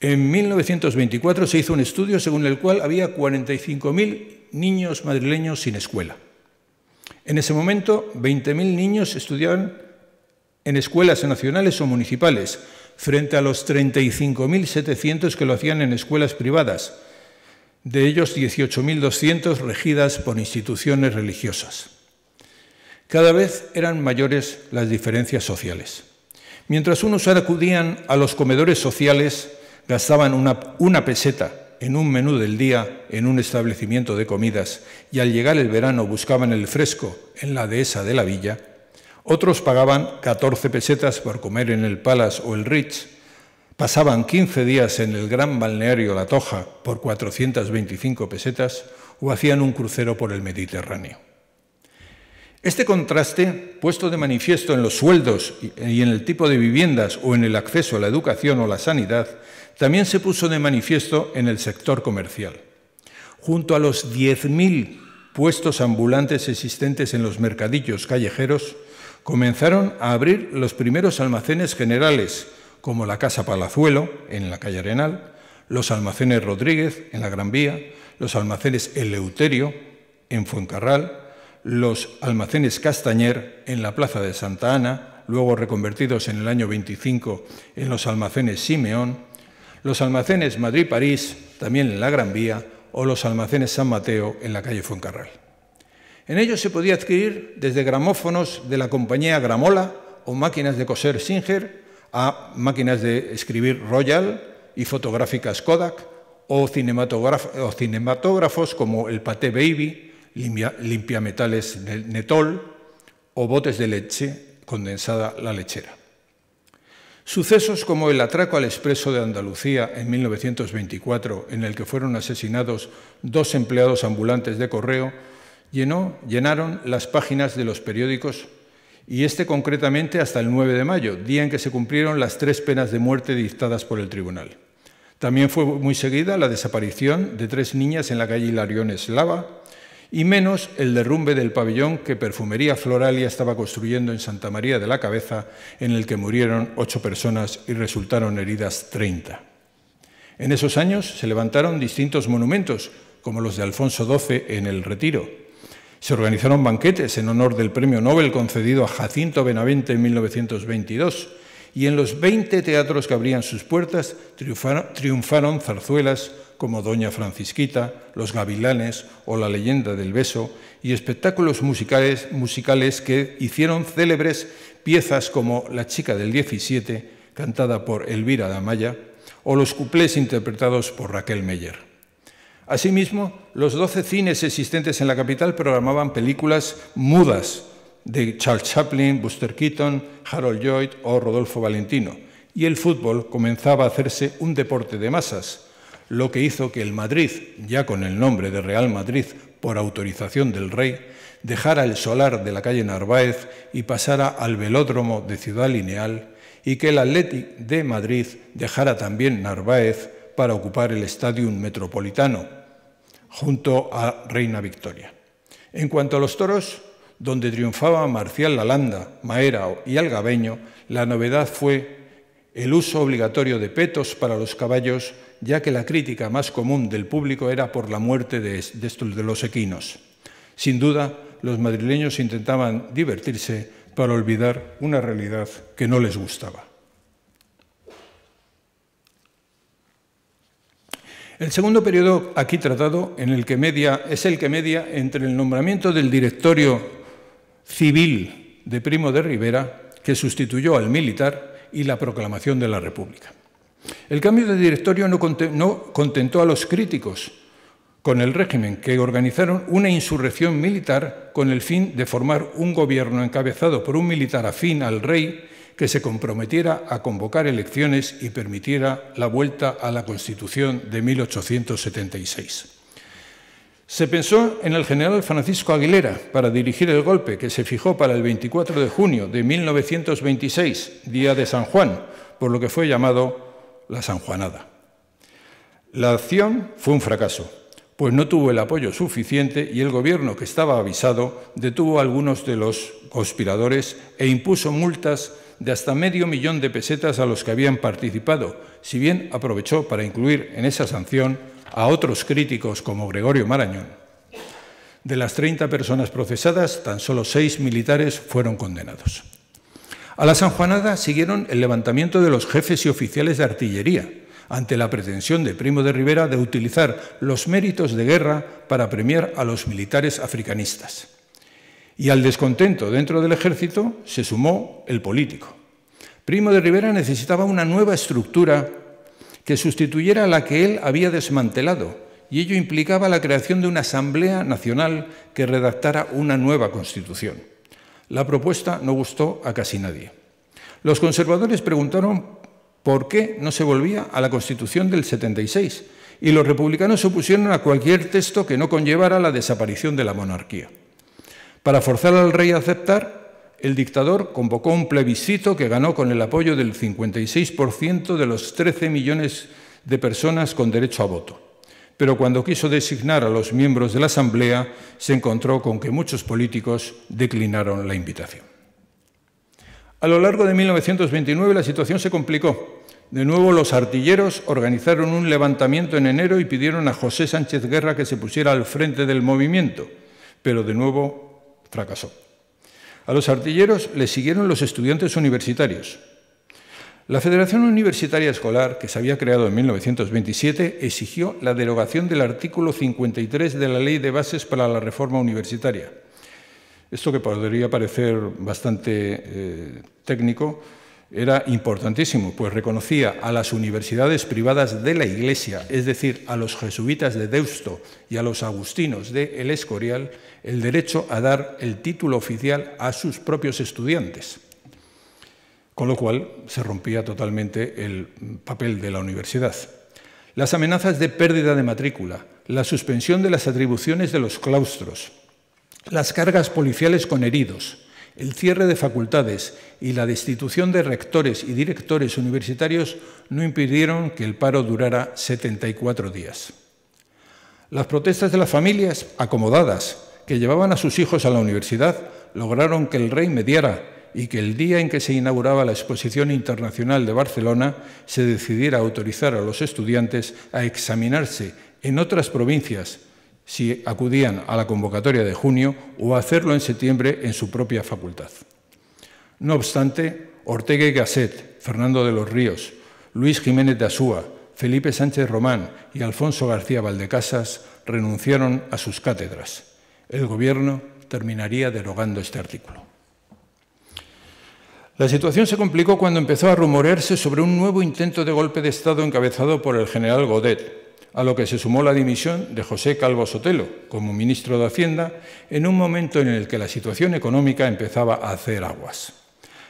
En 1924 se hizo un estudio según el cual había 45.000 niños madrileños sin escuela. En ese momento, 20.000 niños estudiaban en escuelas nacionales o municipales, frente a los 35.700 que lo hacían en escuelas privadas, de ellos 18.200 regidas por instituciones religiosas. Cada vez eran mayores las diferencias sociales. Mientras unos acudían a los comedores sociales, gastaban una, peseta en un menú del día en un establecimiento de comidas y al llegar el verano buscaban el fresco en la dehesa de la villa, otros pagaban 14 pesetas por comer en el Palace o el Ritz, pasaban 15 días en el gran balneario La Toja por 425 pesetas o hacían un crucero por el Mediterráneo. Este contraste, puesto de manifiesto en los sueldos y en el tipo de viviendas o en el acceso a la educación o la sanidad, también se puso de manifiesto en el sector comercial. Junto a los 10.000 puestos ambulantes existentes en los mercadillos callejeros, comenzaron a abrir los primeros almacenes generales, como la Casa Palazuelo, en la calle Arenal, los almacenes Rodríguez, en la Gran Vía, los almacenes Eleuterio, en Fuencarral, los almacenes Castañer, en la Plaza de Santa Ana, luego reconvertidos en el año 25 en los almacenes Simeón, los almacenes Madrid-París, también en la Gran Vía, o los almacenes San Mateo en la calle Fuencarral. En ellos se podía adquirir desde gramófonos de la compañía Gramola o máquinas de coser Singer a máquinas de escribir Royal y fotográficas Kodak o, cinematógrafos como el Paté Baby, limpiametales Netol o botes de leche condensada la lechera. Sucesos como el atraco al expreso de Andalucía en 1924, en el que fueron asesinados dos empleados ambulantes de correo, llenaron las páginas de los periódicos y este concretamente hasta el 9 de mayo, día en que se cumplieron las tres penas de muerte dictadas por el tribunal. También fue muy seguida la desaparición de tres niñas en la calle Hilarión Eslava, y menos el derrumbe del pabellón que Perfumería Floralia estaba construyendo en Santa María de la Cabeza, en el que murieron ocho personas y resultaron heridas treinta. En esos años se levantaron distintos monumentos, como los de Alfonso XII en el Retiro. Se organizaron banquetes en honor del premio Nobel concedido a Jacinto Benavente en 1922, y en los 20 teatros que abrían sus puertas triunfaron zarzuelas, como Doña Francisquita, Los Gavilanes o La leyenda del beso, y espectáculos musicales, musicales que hicieron célebres piezas como La chica del 17, cantada por Elvira Damaya, o los cuplés interpretados por Raquel Meyer. Asimismo, los 12 cines existentes en la capital programaban películas mudas de Charles Chaplin, Buster Keaton, Harold Lloyd o Rodolfo Valentino, y el fútbol comenzaba a hacerse un deporte de masas, lo que hizo que el Madrid, ya con el nombre de Real Madrid por autorización del rey, dejara el solar de la calle Narváez y pasara al velódromo de Ciudad Lineal, y que el Athletic de Madrid dejara también Narváez para ocupar el estadio Metropolitano, junto a Reina Victoria. En cuanto a los toros, donde triunfaba Marcial Lalanda, Maera y Algabeño, la novedad fue el uso obligatorio de petos para los caballos ya que la crítica más común del público era por la muerte de, de los equinos. Sin duda, los madrileños intentaban divertirse para olvidar una realidad que no les gustaba. El segundo periodo aquí tratado, en el que media, es el que media entre el nombramiento del directorio civil de Primo de Rivera, que sustituyó al militar, y la proclamación de la República. El cambio de directorio no contentó a los críticos con el régimen, que organizaron una insurrección militar con el fin de formar un gobierno encabezado por un militar afín al rey que se comprometiera a convocar elecciones y permitiera la vuelta a la Constitución de 1876. Se pensó en el general Francisco Aguilera para dirigir el golpe que se fijó para el 24 de junio de 1926, día de San Juan, por lo que fue llamado la Sanjuanada. La acción fue un fracaso, pues no tuvo el apoyo suficiente y el gobierno que estaba avisado detuvo a algunos de los conspiradores e impuso multas de hasta medio millón de pesetas a los que habían participado, si bien aprovechó para incluir en esa sanción a otros críticos como Gregorio Marañón. De las 30 personas procesadas, tan solo seis militares fueron condenados. A la San Juanada siguieron el levantamiento de los jefes y oficiales de artillería, ante la pretensión de Primo de Rivera de utilizar los méritos de guerra para premiar a los militares africanistas. Y al descontento dentro del ejército se sumó el político. Primo de Rivera necesitaba una nueva estructura que sustituyera a la que él había desmantelado, y ello implicaba la creación de una Asamblea Nacional que redactara una nueva Constitución. La propuesta no gustó a casi nadie. Los conservadores preguntaron por qué no se volvía a la Constitución del 76 y los republicanos se opusieron a cualquier texto que no conllevara la desaparición de la monarquía. Para forzar al rey a aceptar, el dictador convocó un plebiscito que ganó con el apoyo del 56% de los 13 millones de personas con derecho a voto pero cuando quiso designar a los miembros de la Asamblea se encontró con que muchos políticos declinaron la invitación. A lo largo de 1929 la situación se complicó. De nuevo los artilleros organizaron un levantamiento en enero y pidieron a José Sánchez Guerra que se pusiera al frente del movimiento, pero de nuevo fracasó. A los artilleros le siguieron los estudiantes universitarios, la Federación Universitaria Escolar, que se había creado en 1927, exigió la derogación del artículo 53 de la Ley de Bases para la Reforma Universitaria. Esto que podría parecer bastante eh, técnico, era importantísimo, pues reconocía a las universidades privadas de la Iglesia, es decir, a los jesuitas de Deusto y a los agustinos de El Escorial, el derecho a dar el título oficial a sus propios estudiantes con lo cual se rompía totalmente el papel de la universidad. Las amenazas de pérdida de matrícula, la suspensión de las atribuciones de los claustros, las cargas policiales con heridos, el cierre de facultades y la destitución de rectores y directores universitarios no impidieron que el paro durara 74 días. Las protestas de las familias acomodadas que llevaban a sus hijos a la universidad lograron que el rey mediara y que el día en que se inauguraba la Exposición Internacional de Barcelona se decidiera autorizar a los estudiantes a examinarse en otras provincias si acudían a la convocatoria de junio o a hacerlo en septiembre en su propia facultad. No obstante, Ortega y Gasset, Fernando de los Ríos, Luis Jiménez de Asúa, Felipe Sánchez Román y Alfonso García Valdecasas renunciaron a sus cátedras. El Gobierno terminaría derogando este artículo. La situación se complicó cuando empezó a rumorearse sobre un nuevo intento de golpe de Estado encabezado por el general Godet, a lo que se sumó la dimisión de José Calvo Sotelo como ministro de Hacienda en un momento en el que la situación económica empezaba a hacer aguas.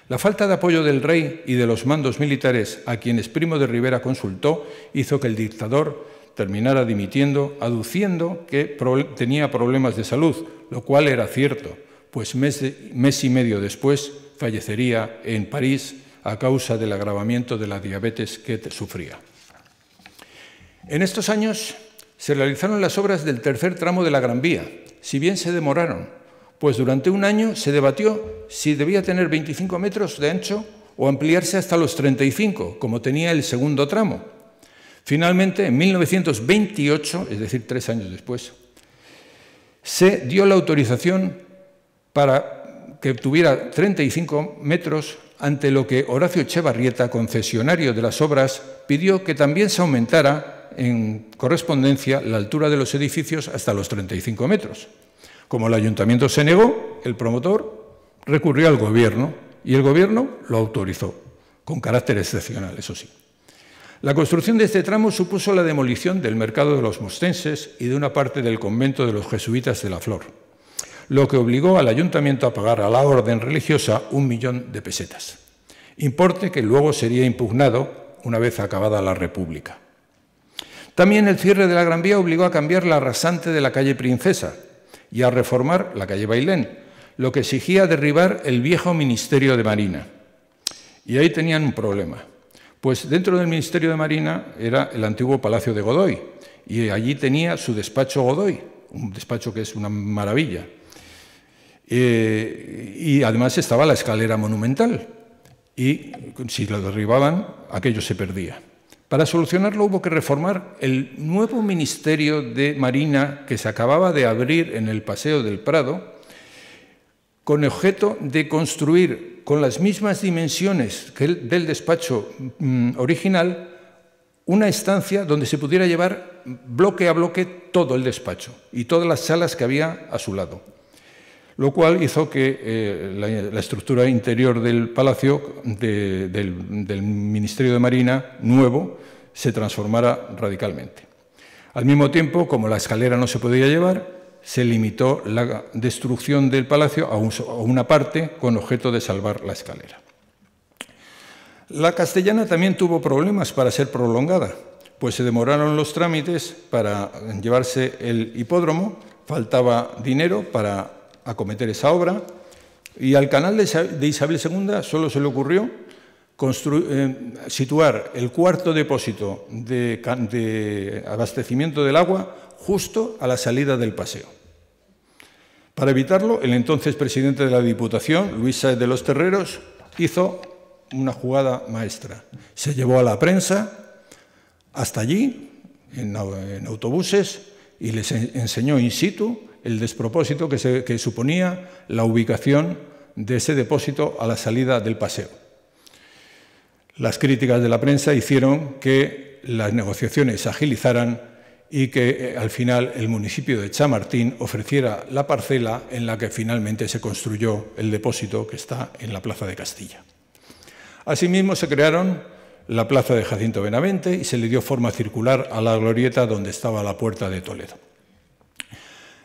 La falta de apoyo del rey y de los mandos militares a quienes Primo de Rivera consultó hizo que el dictador terminara dimitiendo, aduciendo que tenía problemas de salud, lo cual era cierto, pues mes y medio después fallecería en París a causa del agravamiento de la diabetes que sufría. En estos años se realizaron las obras del tercer tramo de la Gran Vía, si bien se demoraron, pues durante un año se debatió si debía tener 25 metros de ancho o ampliarse hasta los 35, como tenía el segundo tramo. Finalmente, en 1928, es decir, tres años después, se dio la autorización para que tuviera 35 metros ante lo que Horacio Echevarrieta, concesionario de las obras, pidió que también se aumentara en correspondencia la altura de los edificios hasta los 35 metros. Como el ayuntamiento se negó, el promotor recurrió al gobierno y el gobierno lo autorizó, con carácter excepcional, eso sí. La construcción de este tramo supuso la demolición del mercado de los mostenses y de una parte del convento de los jesuitas de la Flor lo que obligó al ayuntamiento a pagar a la orden religiosa un millón de pesetas, importe que luego sería impugnado una vez acabada la República. También el cierre de la Gran Vía obligó a cambiar la rasante de la calle Princesa y a reformar la calle Bailén, lo que exigía derribar el viejo Ministerio de Marina. Y ahí tenían un problema, pues dentro del Ministerio de Marina era el antiguo Palacio de Godoy, y allí tenía su despacho Godoy, un despacho que es una maravilla. Eh, y además estaba la escalera monumental. Y si la derribaban, aquello se perdía. Para solucionarlo hubo que reformar el nuevo Ministerio de Marina que se acababa de abrir en el Paseo del Prado, con objeto de construir con las mismas dimensiones del despacho mm, original una estancia donde se pudiera llevar bloque a bloque todo el despacho y todas las salas que había a su lado lo cual hizo que eh, la, estructura interior del palacio del, Ministerio de Marina nuevo se transformara radicalmente. Al mismo tiempo, como la escalera no se podía llevar, se limitó la destrucción del palacio a, a una parte con objeto de salvar la escalera. La castellana también tuvo problemas para ser prolongada, pues se demoraron los trámites para llevarse el hipódromo, faltaba dinero para acometer esa obra y al canal de Isabel II solo se le ocurrió eh, situar el cuarto depósito de, abastecimiento del agua justo a la salida del paseo. Para evitarlo, el entonces presidente de la Diputación, Luis de los Terreros, hizo una jugada maestra. Se llevó a la prensa hasta allí, en, autobuses, y les enseñó in situ el despropósito que, se, suponía la ubicación de ese depósito a la salida del paseo. Las críticas de la prensa hicieron que las negociaciones se agilizaran y que eh, al final el municipio de Chamartín ofreciera la parcela en la que finalmente se construyó el depósito que está en la Plaza de Castilla. Asimismo se crearon la Plaza de Jacinto Benavente y se le dio forma circular a la glorieta donde estaba la puerta de Toledo.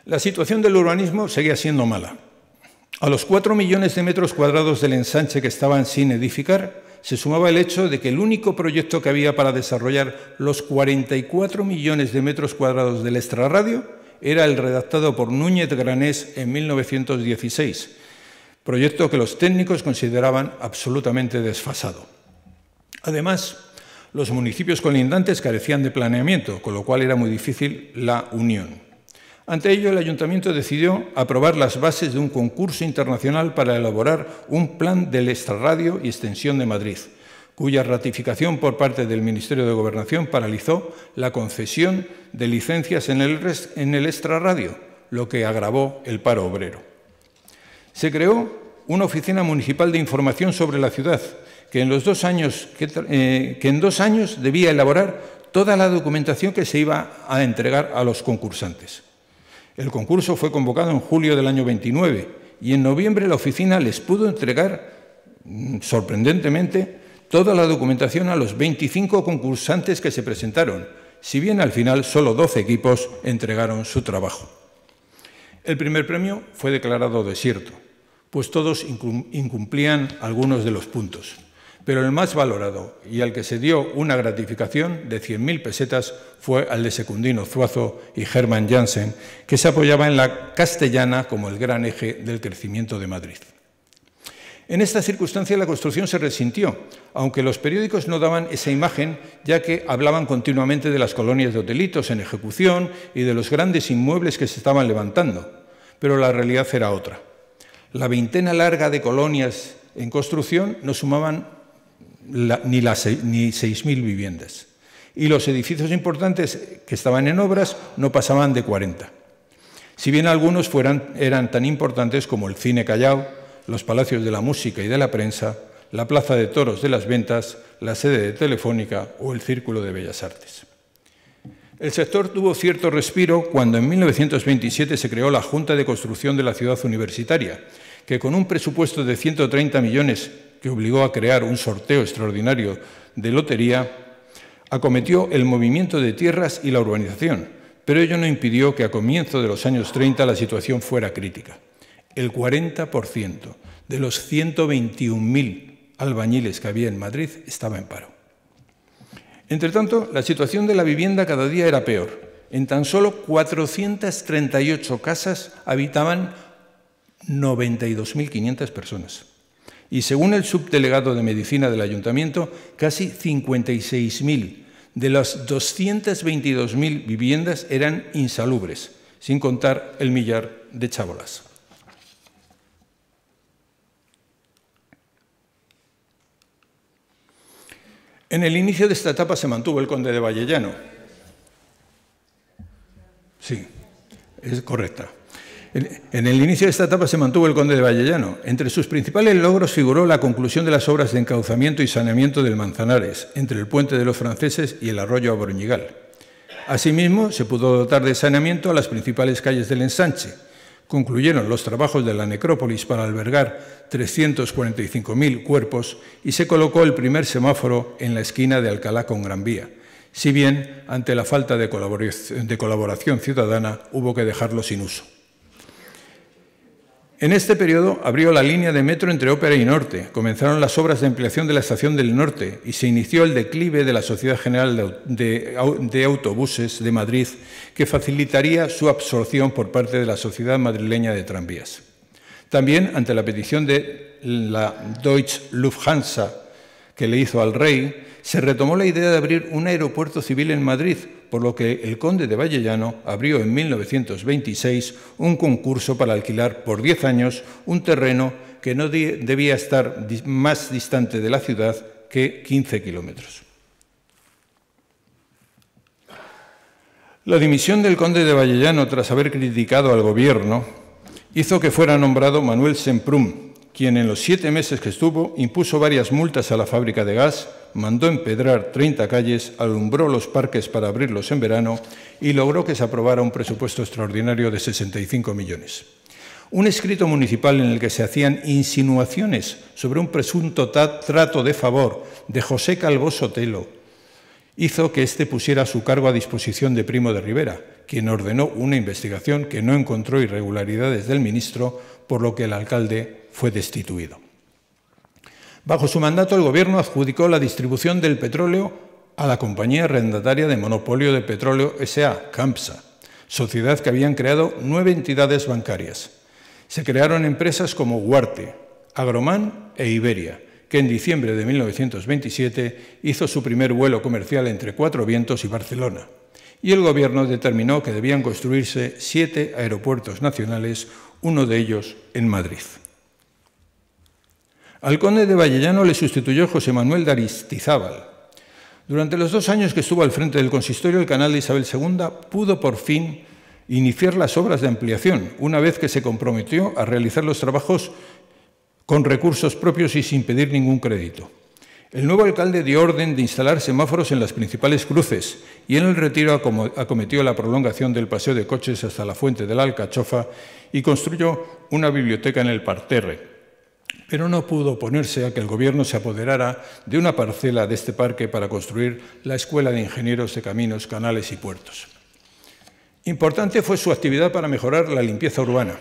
La situación del urbanismo seguía siendo mala. A los 4 millones de metros cuadrados del ensanche que estaban sin edificar, se sumaba el hecho de que el único proyecto que había para desarrollar los 44 millones de metros cuadrados del extrarradio era el redactado por Núñez Granés en 1916, proyecto que los técnicos consideraban absolutamente desfasado. Además, los municipios colindantes carecían de planeamiento, con lo cual era muy difícil la unión. Ante ello, el ayuntamiento decidió aprobar las bases de un concurso internacional para elaborar un plan del extrarradio y extensión de Madrid, cuya ratificación por parte del Ministerio de Gobernación paralizó la concesión de licencias en el, Extraradio, extrarradio, lo que agravó el paro obrero. Se creó una oficina municipal de información sobre la ciudad, que en eh, dos años debía elaborar toda la documentación que se iba a entregar a los concursantes. El concurso fue convocado en julio del año 29 y en noviembre la oficina les pudo entregar, mm, sorprendentemente, toda la documentación a los 25 concursantes que se presentaron, si bien al final solo 12 equipos entregaron su trabajo. El primer premio fue declarado desierto, pues todos incumplían algunos de los puntos. Pero el más valorado y al que se dio una gratificación de 100.000 pesetas fue al de Secundino Zuazo y Germán Janssen, que se apoyaba en la castellana como el gran eje del crecimiento de Madrid. En esta circunstancia la construcción se resintió, aunque los periódicos no daban esa imagen, ya que hablaban continuamente de las colonias de hotelitos en ejecución y de los grandes inmuebles que se estaban levantando. Pero la realidad era otra. La veintena larga de colonias en construcción no sumaban ni, ni 6.000 viviendas. Y los edificios importantes que estaban en obras no pasaban de 40. Si bien algunos eran tan importantes como el Cine Callao, los Palacios de la Música y de la Prensa, la Plaza de Toros de las Ventas, la sede de Telefónica o el Círculo de Bellas Artes. El sector tuvo cierto respiro cuando en 1927 se creó la Junta de Construcción de la Ciudad Universitaria, que con un presupuesto de 130 millones que obligó a crear un sorteo extraordinario de lotería, acometió el movimiento de tierras y la urbanización, pero ello no impidió que a comienzo de los años 30 la situación fuera crítica. El 40% de los 121.000 albañiles que había en Madrid estaba en paro. Entretanto, la situación de la vivienda cada día era peor. En tan solo 438 casas habitaban 92.500 personas y según el subdelegado de Medicina del Ayuntamiento, casi 56.000 de las 222.000 viviendas eran insalubres, sin contar el millar de chabolas. En el inicio de esta etapa se mantuvo el conde de Vallellano. Sí, es correcta. En el inicio de esta etapa se mantuvo el conde de Vallellano. Entre sus principales logros figuró la conclusión de las obras de encauzamiento y saneamiento del Manzanares, entre el puente de los franceses y el arroyo Abroñigal. Asimismo, se pudo dotar de saneamiento a las principales calles del ensanche. Concluyeron los trabajos de la necrópolis para albergar 345.000 cuerpos y se colocó el primer semáforo en la esquina de Alcalá con Gran Vía si bien ante la falta de colaboración, ciudadana hubo que dejarlo sin uso. En este periodo abrió la línea de metro entre Ópera y Norte, comenzaron las obras de ampliación de la estación del Norte y se inició el declive de la Sociedad General de, Autobuses de Madrid, que facilitaría su absorción por parte de la Sociedad Madrileña de Tranvías. También, ante la petición de la Deutsche Lufthansa que le hizo al rey, se retomó la idea de abrir un aeropuerto civil en Madrid, por lo que el conde de Vallellano abrió en 1926 un concurso para alquilar por 10 años un terreno que no debía estar más distante de la ciudad que 15 kilómetros. La dimisión del conde de Vallellano tras haber criticado al gobierno hizo que fuera nombrado Manuel Semprún quien en los siete meses que estuvo impuso varias multas a la fábrica de gas, mandó empedrar 30 calles, alumbró los parques para abrirlos en verano y logró que se aprobara un presupuesto extraordinario de 65 millones. Un escrito municipal en el que se hacían insinuaciones sobre un presunto trato de favor de José Calvo Sotelo hizo que éste pusiera su cargo a disposición de Primo de Rivera, quien ordenó una investigación que no encontró irregularidades del ministro, por lo que el alcalde fue destituido. Bajo su mandato, el Gobierno adjudicó la distribución del petróleo a la compañía arrendataria de monopolio de petróleo SA, CAMPSA, sociedad que habían creado nueve entidades bancarias. Se crearon empresas como Huarte, Agroman e Iberia, que en diciembre de 1927 hizo su primer vuelo comercial entre Cuatro Vientos y Barcelona, y el gobierno determinó que debían construirse siete aeropuertos nacionales, uno de ellos en Madrid. Al conde de Vallellano le sustituyó José Manuel de Aristizábal. Durante los dos años que estuvo al frente del consistorio, el canal de Isabel II pudo por fin iniciar las obras de ampliación, una vez que se comprometió a realizar los trabajos con recursos propios y sin pedir ningún crédito. El nuevo alcalde dio orden de instalar semáforos en las principales cruces y en el retiro acometió la prolongación del paseo de coches hasta la fuente de la Alcachofa y construyó una biblioteca en el parterre, pero no pudo oponerse a que el gobierno se apoderara de una parcela de este parque para construir la Escuela de Ingenieros de Caminos, Canales y Puertos. Importante fue su actividad para mejorar la limpieza urbana.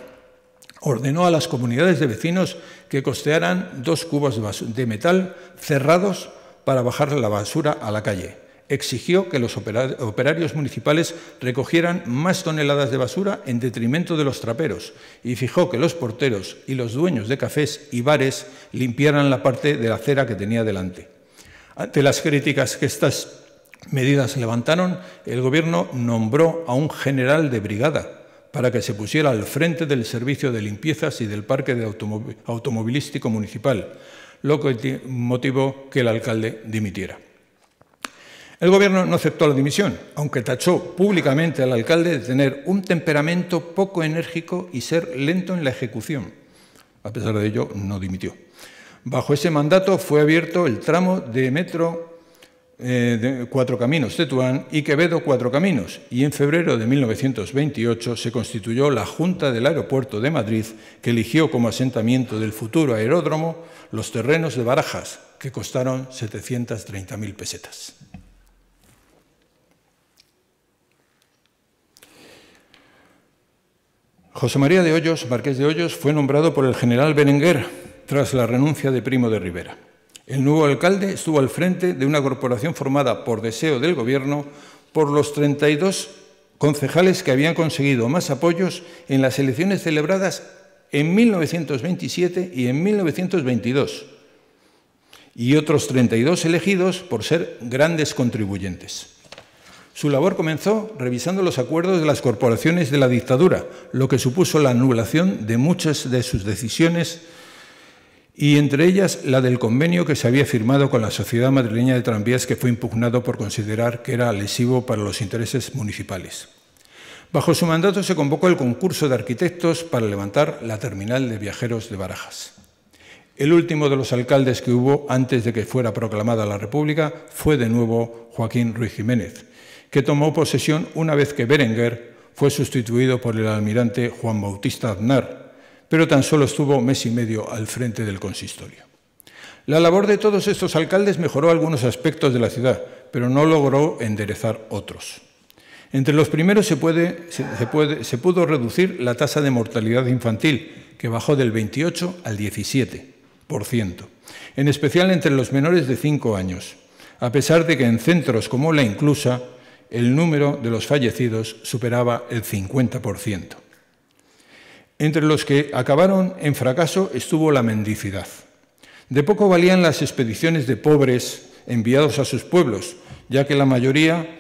Ordenó a las comunidades de vecinos que costearan dos cubos de metal cerrados para bajar la basura a la calle exigió que los operarios municipales recogieran más toneladas de basura en detrimento de los traperos y fijó que los porteros y los dueños de cafés y bares limpiaran la parte de la acera que tenía delante. Ante las críticas que estas medidas levantaron, el gobierno nombró a un general de brigada para que se pusiera al frente del servicio de limpiezas y del parque automovilístico municipal, lo que motivó que el alcalde dimitiera. El gobierno no aceptó la dimisión, aunque tachó públicamente al alcalde de tener un temperamento poco enérgico y ser lento en la ejecución. A pesar de ello, no dimitió. Bajo ese mandato fue abierto el tramo de metro eh, de Cuatro Caminos Tetuán y Quevedo Cuatro Caminos, y en febrero de 1928 se constituyó la Junta del Aeropuerto de Madrid, que eligió como asentamiento del futuro aeródromo los terrenos de Barajas, que costaron 730.000 pesetas. José María de Hoyos, marqués de Hoyos, fue nombrado por el general Berenguer tras la renuncia de Primo de Rivera. El nuevo alcalde estuvo al frente de una corporación formada por deseo del gobierno por los 32 concejales que habían conseguido más apoyos en las elecciones celebradas en 1927 y en 1922, y otros 32 elegidos por ser grandes contribuyentes. Su labor comenzó revisando los acuerdos de las corporaciones de la dictadura, lo que supuso la anulación de muchas de sus decisiones y entre ellas la del convenio que se había firmado con la Sociedad Madrileña de Tranvías que fue impugnado por considerar que era lesivo para los intereses municipales. Bajo su mandato se convocó el concurso de arquitectos para levantar la terminal de viajeros de Barajas. El último de los alcaldes que hubo antes de que fuera proclamada la República fue de nuevo Joaquín Ruiz Jiménez, que tomó posesión una vez que Berenguer fue sustituido por el almirante Juan Bautista Aznar, pero tan solo estuvo mes y medio al frente del consistorio. La labor de todos estos alcaldes mejoró algunos aspectos de la ciudad, pero no logró enderezar otros. Entre los primeros se, puede, puede, se pudo reducir la tasa de mortalidad infantil, que bajó del 28 al 17%, en especial entre los menores de 5 años, a pesar de que en centros como la Inclusa el número de los fallecidos superaba el 50%. Entre los que acabaron en fracaso estuvo la mendicidad. De poco valían las expediciones de pobres enviados a sus pueblos, ya que la mayoría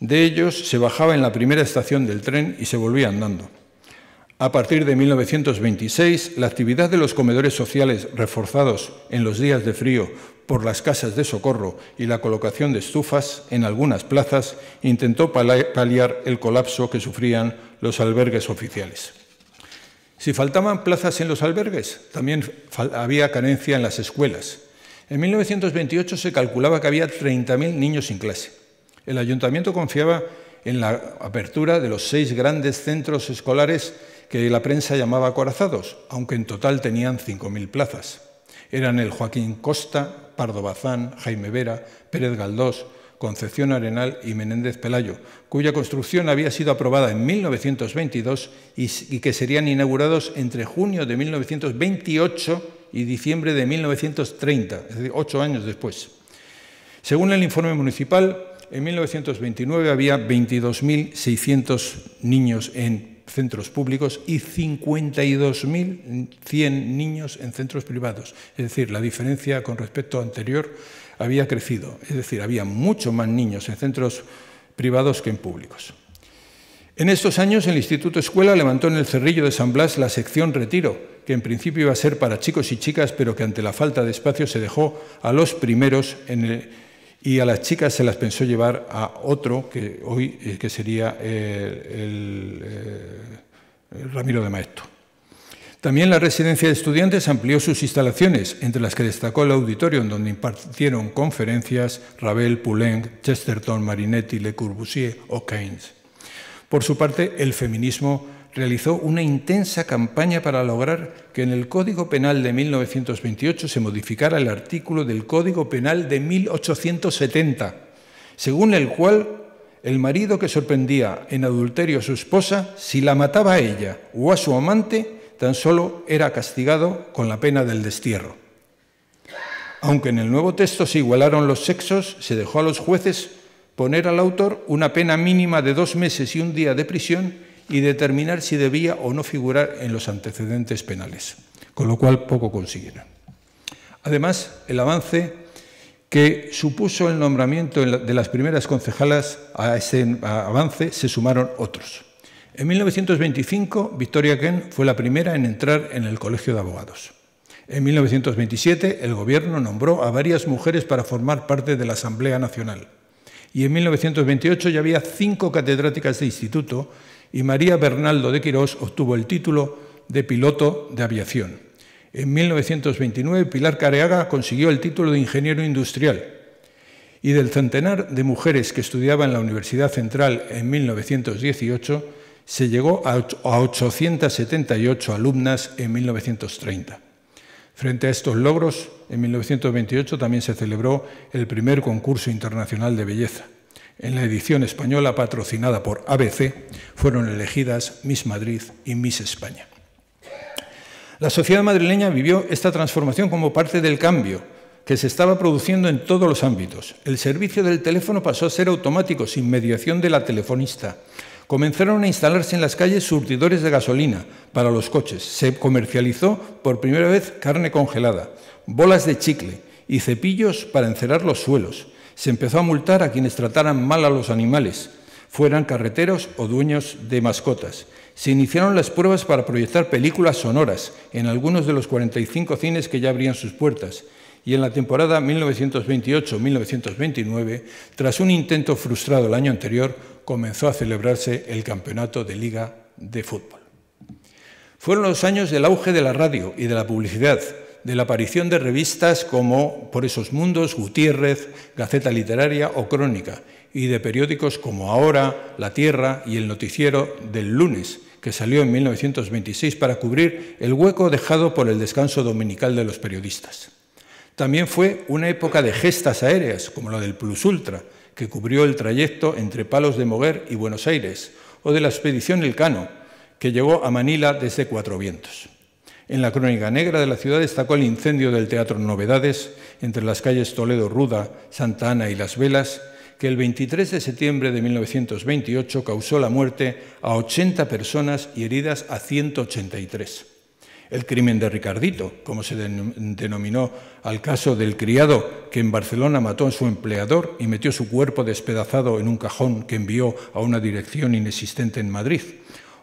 de ellos se bajaba en la primera estación del tren y se volvía andando. A partir de 1926, la actividad de los comedores sociales reforzados en los días de frío por las casas de socorro y la colocación de estufas en algunas plazas, intentó paliar el colapso que sufrían los albergues oficiales. Si faltaban plazas en los albergues, también había carencia en las escuelas. En 1928 se calculaba que había 30.000 niños sin clase. El ayuntamiento confiaba en la apertura de los seis grandes centros escolares que la prensa llamaba acorazados, aunque en total tenían 5.000 plazas eran el Joaquín Costa, Pardo Bazán, Jaime Vera, Pérez Galdós, Concepción Arenal y Menéndez Pelayo, cuya construcción había sido aprobada en 1922 y, que serían inaugurados entre junio de 1928 y diciembre de 1930, es decir, ocho años después. Según el informe municipal, en 1929 había 22.600 niños en centros públicos y 52.100 niños en centros privados. Es decir, la diferencia con respecto a anterior había crecido. Es decir, había mucho más niños en centros privados que en públicos. En estos años el Instituto Escuela levantó en el Cerrillo de San Blas la sección Retiro, que en principio iba a ser para chicos y chicas, pero que ante la falta de espacio se dejó a los primeros en el y a las chicas se las pensó llevar a otro que hoy eh, que sería el, eh, Ramiro de Maestro. También la residencia de estudiantes amplió sus instalaciones, entre las que destacó el auditorio, en donde impartieron conferencias Ravel, Poulenc, Chesterton, Marinetti, Le Corbusier o Keynes. Por su parte, el feminismo realizó una intensa campaña para lograr que en el Código Penal de 1928 se modificara el artículo del Código Penal de 1870, según el cual el marido que sorprendía en adulterio a su esposa, si la mataba a ella o a su amante, tan solo era castigado con la pena del destierro. Aunque en el nuevo texto se igualaron los sexos, se dejó a los jueces poner al autor una pena mínima de dos meses y un día de prisión y determinar si debía o no figurar en los antecedentes penales, con lo cual poco consiguieron. Además, el avance que supuso el nombramiento de las primeras concejalas a ese avance se sumaron otros. En 1925, Victoria Ken fue la primera en entrar en el Colegio de Abogados. En 1927, el gobierno nombró a varias mujeres para formar parte de la Asamblea Nacional. Y en 1928 ya había cinco catedráticas de instituto y María Bernaldo de Quirós obtuvo el título de piloto de aviación. En 1929, Pilar Careaga consiguió el título de ingeniero industrial. Y del centenar de mujeres que estudiaban en la Universidad Central en 1918, se llegó a 878 alumnas en 1930. Frente a estos logros, en 1928 también se celebró el primer concurso internacional de belleza. En la edición española patrocinada por ABC fueron elegidas Miss Madrid y Miss España. La sociedad madrileña vivió esta transformación como parte del cambio que se estaba produciendo en todos los ámbitos. El servicio del teléfono pasó a ser automático, sin mediación de la telefonista. Comenzaron a instalarse en las calles surtidores de gasolina para los coches. Se comercializó por primera vez carne congelada, bolas de chicle y cepillos para encerar los suelos. Se empezó a multar a quienes trataran mal a los animales, fueran carreteros o dueños de mascotas. Se iniciaron las pruebas para proyectar películas sonoras en algunos de los 45 cines que ya abrían sus puertas. Y en la temporada 1928-1929, tras un intento frustrado el año anterior, comenzó a celebrarse el Campeonato de Liga de Fútbol. Fueron los años del auge de la radio y de la publicidad, de la aparición de revistas como Por esos mundos, Gutiérrez, Gaceta Literaria o Crónica, y de periódicos como Ahora, La Tierra y El Noticiero del lunes, que salió en 1926 para cubrir el hueco dejado por el descanso dominical de los periodistas. También fue una época de gestas aéreas, como la del Plus Ultra, que cubrió el trayecto entre Palos de Moguer y Buenos Aires, o de la expedición Elcano, que llegó a Manila desde Cuatro Vientos. En la crónica negra de la ciudad destacó el incendio del Teatro Novedades entre las calles Toledo Ruda, Santa Ana y Las Velas, que el 23 de septiembre de 1928 causó la muerte a 80 personas y heridas a 183. El crimen de Ricardito, como se denominó al caso del criado que en Barcelona mató a su empleador y metió su cuerpo despedazado en un cajón que envió a una dirección inexistente en Madrid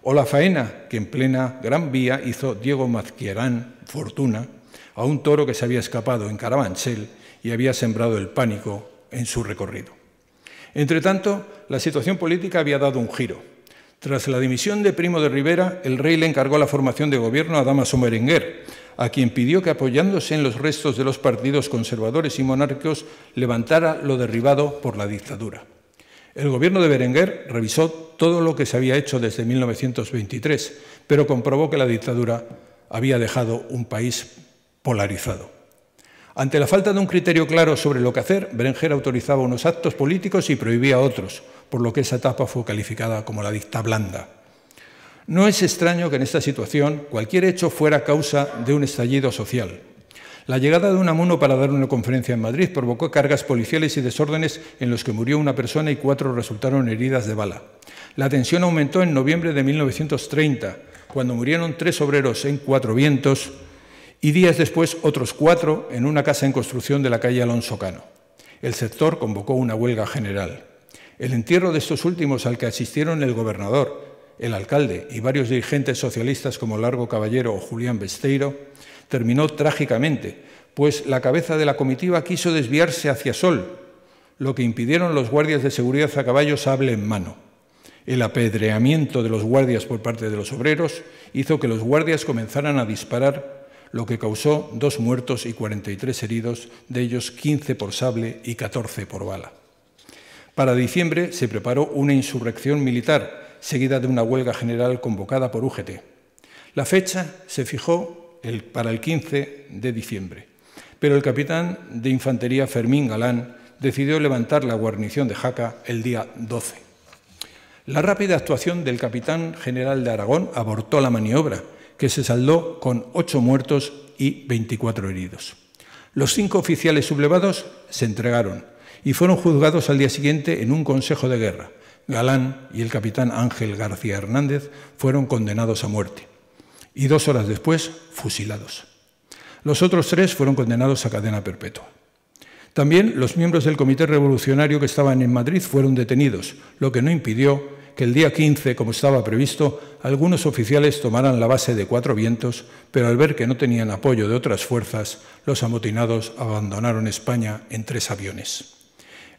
o la faena que en plena Gran Vía hizo Diego Mazquierán, Fortuna a un toro que se había escapado en Carabanchel y había sembrado el pánico en su recorrido. Entretanto, la situación política había dado un giro. Tras la dimisión de Primo de Rivera, el rey le encargó la formación de gobierno a Damaso Merenguer, a quien pidió que apoyándose en los restos de los partidos conservadores y monárquicos levantara lo derribado por la dictadura. El gobierno de Berenguer revisó todo lo que se había hecho desde 1923, pero comprobó que la dictadura había dejado un país polarizado. Ante la falta de un criterio claro sobre lo que hacer, Berenguer autorizaba unos actos políticos y prohibía otros, por lo que esa etapa fue calificada como la dicta blanda. No es extraño que en esta situación cualquier hecho fuera causa de un estallido social, la llegada de un amuno para dar una conferencia en Madrid provocó cargas policiales y desórdenes en los que murió una persona y cuatro resultaron heridas de bala. La tensión aumentó en noviembre de 1930, cuando murieron tres obreros en Cuatro Vientos y días después otros cuatro en una casa en construcción de la calle Alonso Cano. El sector convocó una huelga general. El entierro de estos últimos al que asistieron el gobernador, el alcalde y varios dirigentes socialistas como Largo Caballero o Julián Besteiro terminó trágicamente, pues la cabeza de la comitiva quiso desviarse hacia Sol, lo que impidieron los guardias de seguridad a caballo sable en mano. El apedreamiento de los guardias por parte de los obreros hizo que los guardias comenzaran a disparar, lo que causó dos muertos y 43 heridos, de ellos 15 por sable y 14 por bala. Para diciembre se preparó una insurrección militar, seguida de una huelga general convocada por UGT. La fecha se fijó para el 15 de diciembre. Pero el capitán de infantería Fermín Galán decidió levantar la guarnición de Jaca el día 12. La rápida actuación del capitán general de Aragón abortó la maniobra, que se saldó con ocho muertos y 24 heridos. Los cinco oficiales sublevados se entregaron y fueron juzgados al día siguiente en un consejo de guerra. Galán y el capitán Ángel García Hernández fueron condenados a muerte y dos horas después fusilados. Los otros tres fueron condenados a cadena perpetua. También los miembros del Comité Revolucionario que estaban en Madrid fueron detenidos, lo que no impidió que el día 15, como estaba previsto, algunos oficiales tomaran la base de Cuatro Vientos, pero al ver que no tenían apoyo de otras fuerzas, los amotinados abandonaron España en tres aviones.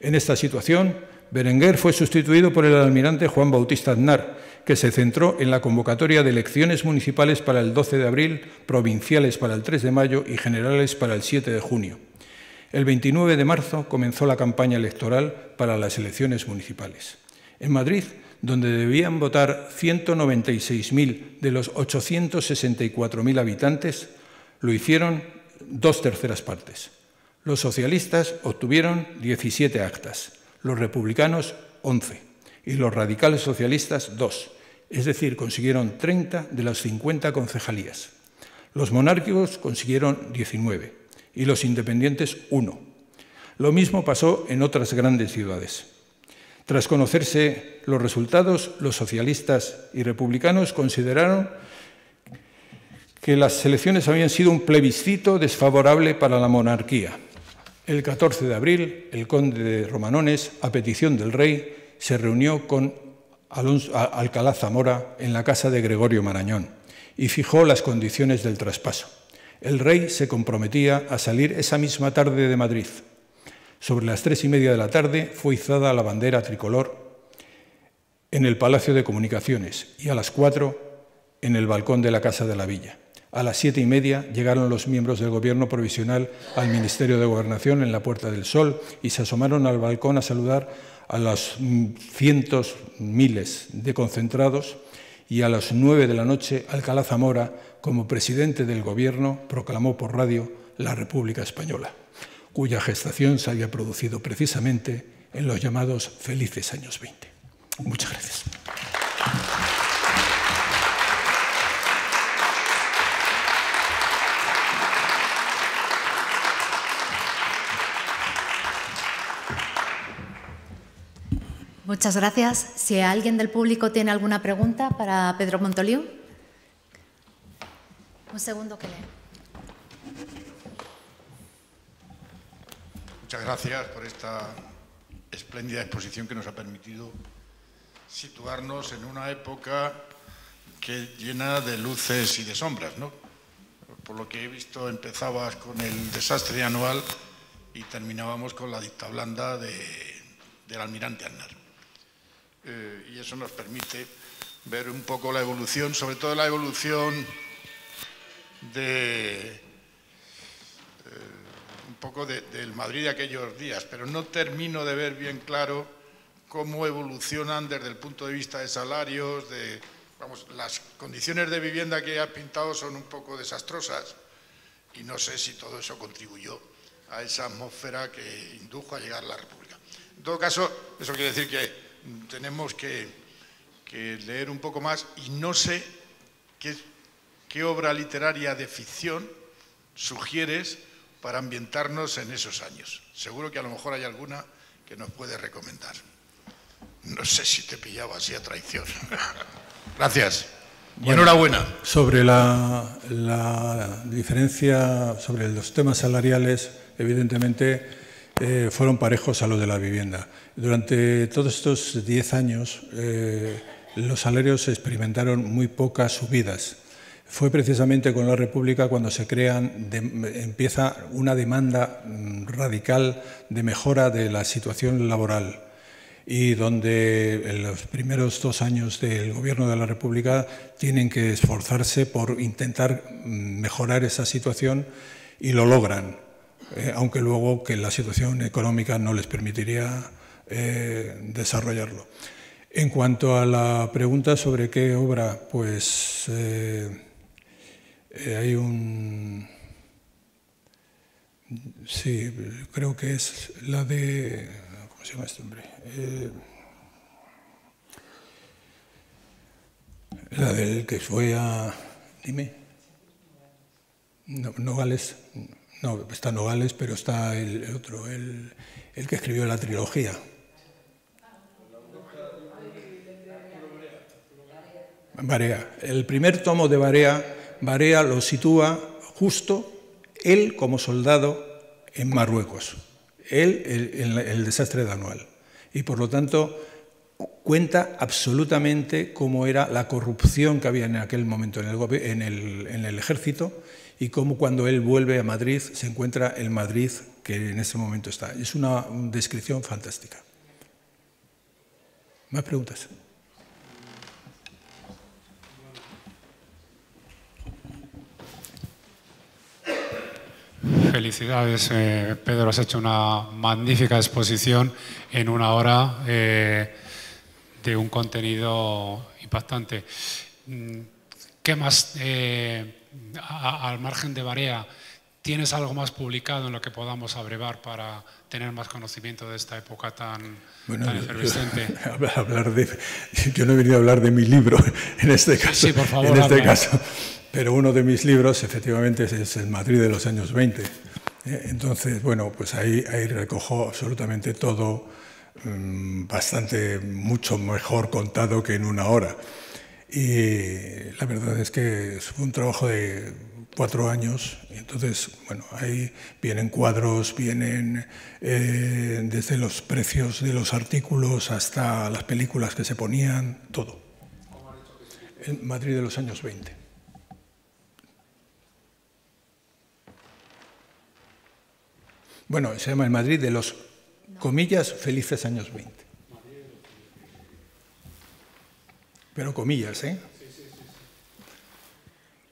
En esta situación, Berenguer fue sustituido por el almirante Juan Bautista Aznar, que se centró en la convocatoria de elecciones municipales para el 12 de abril, provinciales para el 3 de mayo y generales para el 7 de junio. El 29 de marzo comenzó la campaña electoral para las elecciones municipales. En Madrid, donde debían votar 196.000 de los 864.000 habitantes, lo hicieron dos terceras partes. Los socialistas obtuvieron 17 actas, los republicanos 11 y los radicales socialistas 2 es decir, consiguieron 30 de las 50 concejalías. Los monárquicos consiguieron 19 y los independientes 1. Lo mismo pasó en otras grandes ciudades. Tras conocerse los resultados, los socialistas y republicanos consideraron que las elecciones habían sido un plebiscito desfavorable para la monarquía. El 14 de abril, el conde de Romanones, a petición del rey, se reunió con Alcalá Zamora en la casa de Gregorio Marañón y fijó las condiciones del traspaso. El rey se comprometía a salir esa misma tarde de Madrid. Sobre las tres y media de la tarde fue izada la bandera tricolor en el Palacio de Comunicaciones y a las cuatro en el balcón de la Casa de la Villa. A las siete y media llegaron los miembros del Gobierno Provisional al Ministerio de Gobernación en la Puerta del Sol y se asomaron al balcón a saludar a los cientos, miles de concentrados y a las nueve de la noche Alcalá Zamora, como presidente del gobierno, proclamó por radio la República Española, cuya gestación se había producido precisamente en los llamados felices años 20. Muchas gracias. Muchas gracias. Si alguien del público tiene alguna pregunta para Pedro Montoliu. Un segundo que le... Muchas gracias por esta espléndida exposición que nos ha permitido situarnos en una época que llena de luces y de sombras, ¿no? Por lo que he visto empezabas con el desastre anual y terminábamos con la dicta blanda del almirante Arnar. Eh, y eso nos permite ver un poco la evolución, sobre todo la evolución de eh, un poco del Madrid de aquellos días, pero no termino de ver bien claro cómo evolucionan desde el punto de vista de salarios, de vamos, las condiciones de vivienda que has pintado son un poco desastrosas y no sé si todo eso contribuyó a esa atmósfera que indujo a llegar a la República. En todo caso, eso quiere decir que tenemos que, leer un poco más y no sé qué, obra literaria de ficción sugieres para ambientarnos en esos años. Seguro que a lo mejor hay alguna que nos puede recomendar. No sé si te pillaba así a traición. Gracias. Enhorabuena. Sobre la, diferencia, sobre los temas salariales, evidentemente eh, fueron parejos a los de la vivienda. Durante todos estos 10 años, eh, los salarios experimentaron muy pocas subidas. Fue precisamente con la República cuando se crean, empieza una demanda mm, radical de mejora de la situación laboral y donde los primeros dos años del gobierno de la República tienen que esforzarse por intentar mm, mejorar esa situación y lo logran. Eh, aunque luego que la situación económica no les permitiría eh, desarrollarlo. En cuanto a la pregunta sobre qué obra, pues eh, hay un... Sí, creo que es la de... ¿Cómo se llama este hombre? la del que fue a... Dime. No, gales. No. No, está Nogales, pero está el, otro, el, que escribió la trilogía. Varea. El primer tomo de Varea Barea lo sitúa justo él como soldado en Marruecos, él en el, desastre de Anual. Y por lo tanto, cuenta absolutamente cómo era la corrupción que había en aquel momento en el, en el, en el ejército y cómo cuando él vuelve a Madrid se encuentra el Madrid que en ese momento está. Es una descripción fantástica. ¿Más preguntas? Felicidades, eh, Pedro. Has hecho una magnífica exposición en una hora eh, de un contenido impactante. Mm, ¿Qué más? Eh, al margen de Barea, ¿tienes algo más publicado en lo que podamos abrevar para tener más conocimiento de esta época tan, efervescente? Yo, no he venido a hablar de mi libro en este caso. En este caso. Pero uno de mis libros, efectivamente, es El Madrid de los años 20. Eh, entonces, bueno, pues ahí, ahí recojo absolutamente todo mm, bastante mucho mejor contado que en una hora y la verdad es que fue un trabajo de cuatro años. Y entonces, bueno, ahí vienen cuadros, vienen eh, desde los precios de los artículos hasta las películas que se ponían, todo. En Madrid de los años 20. Bueno, se llama el Madrid de los, comillas, felices años 20. Pero comillas, ¿eh?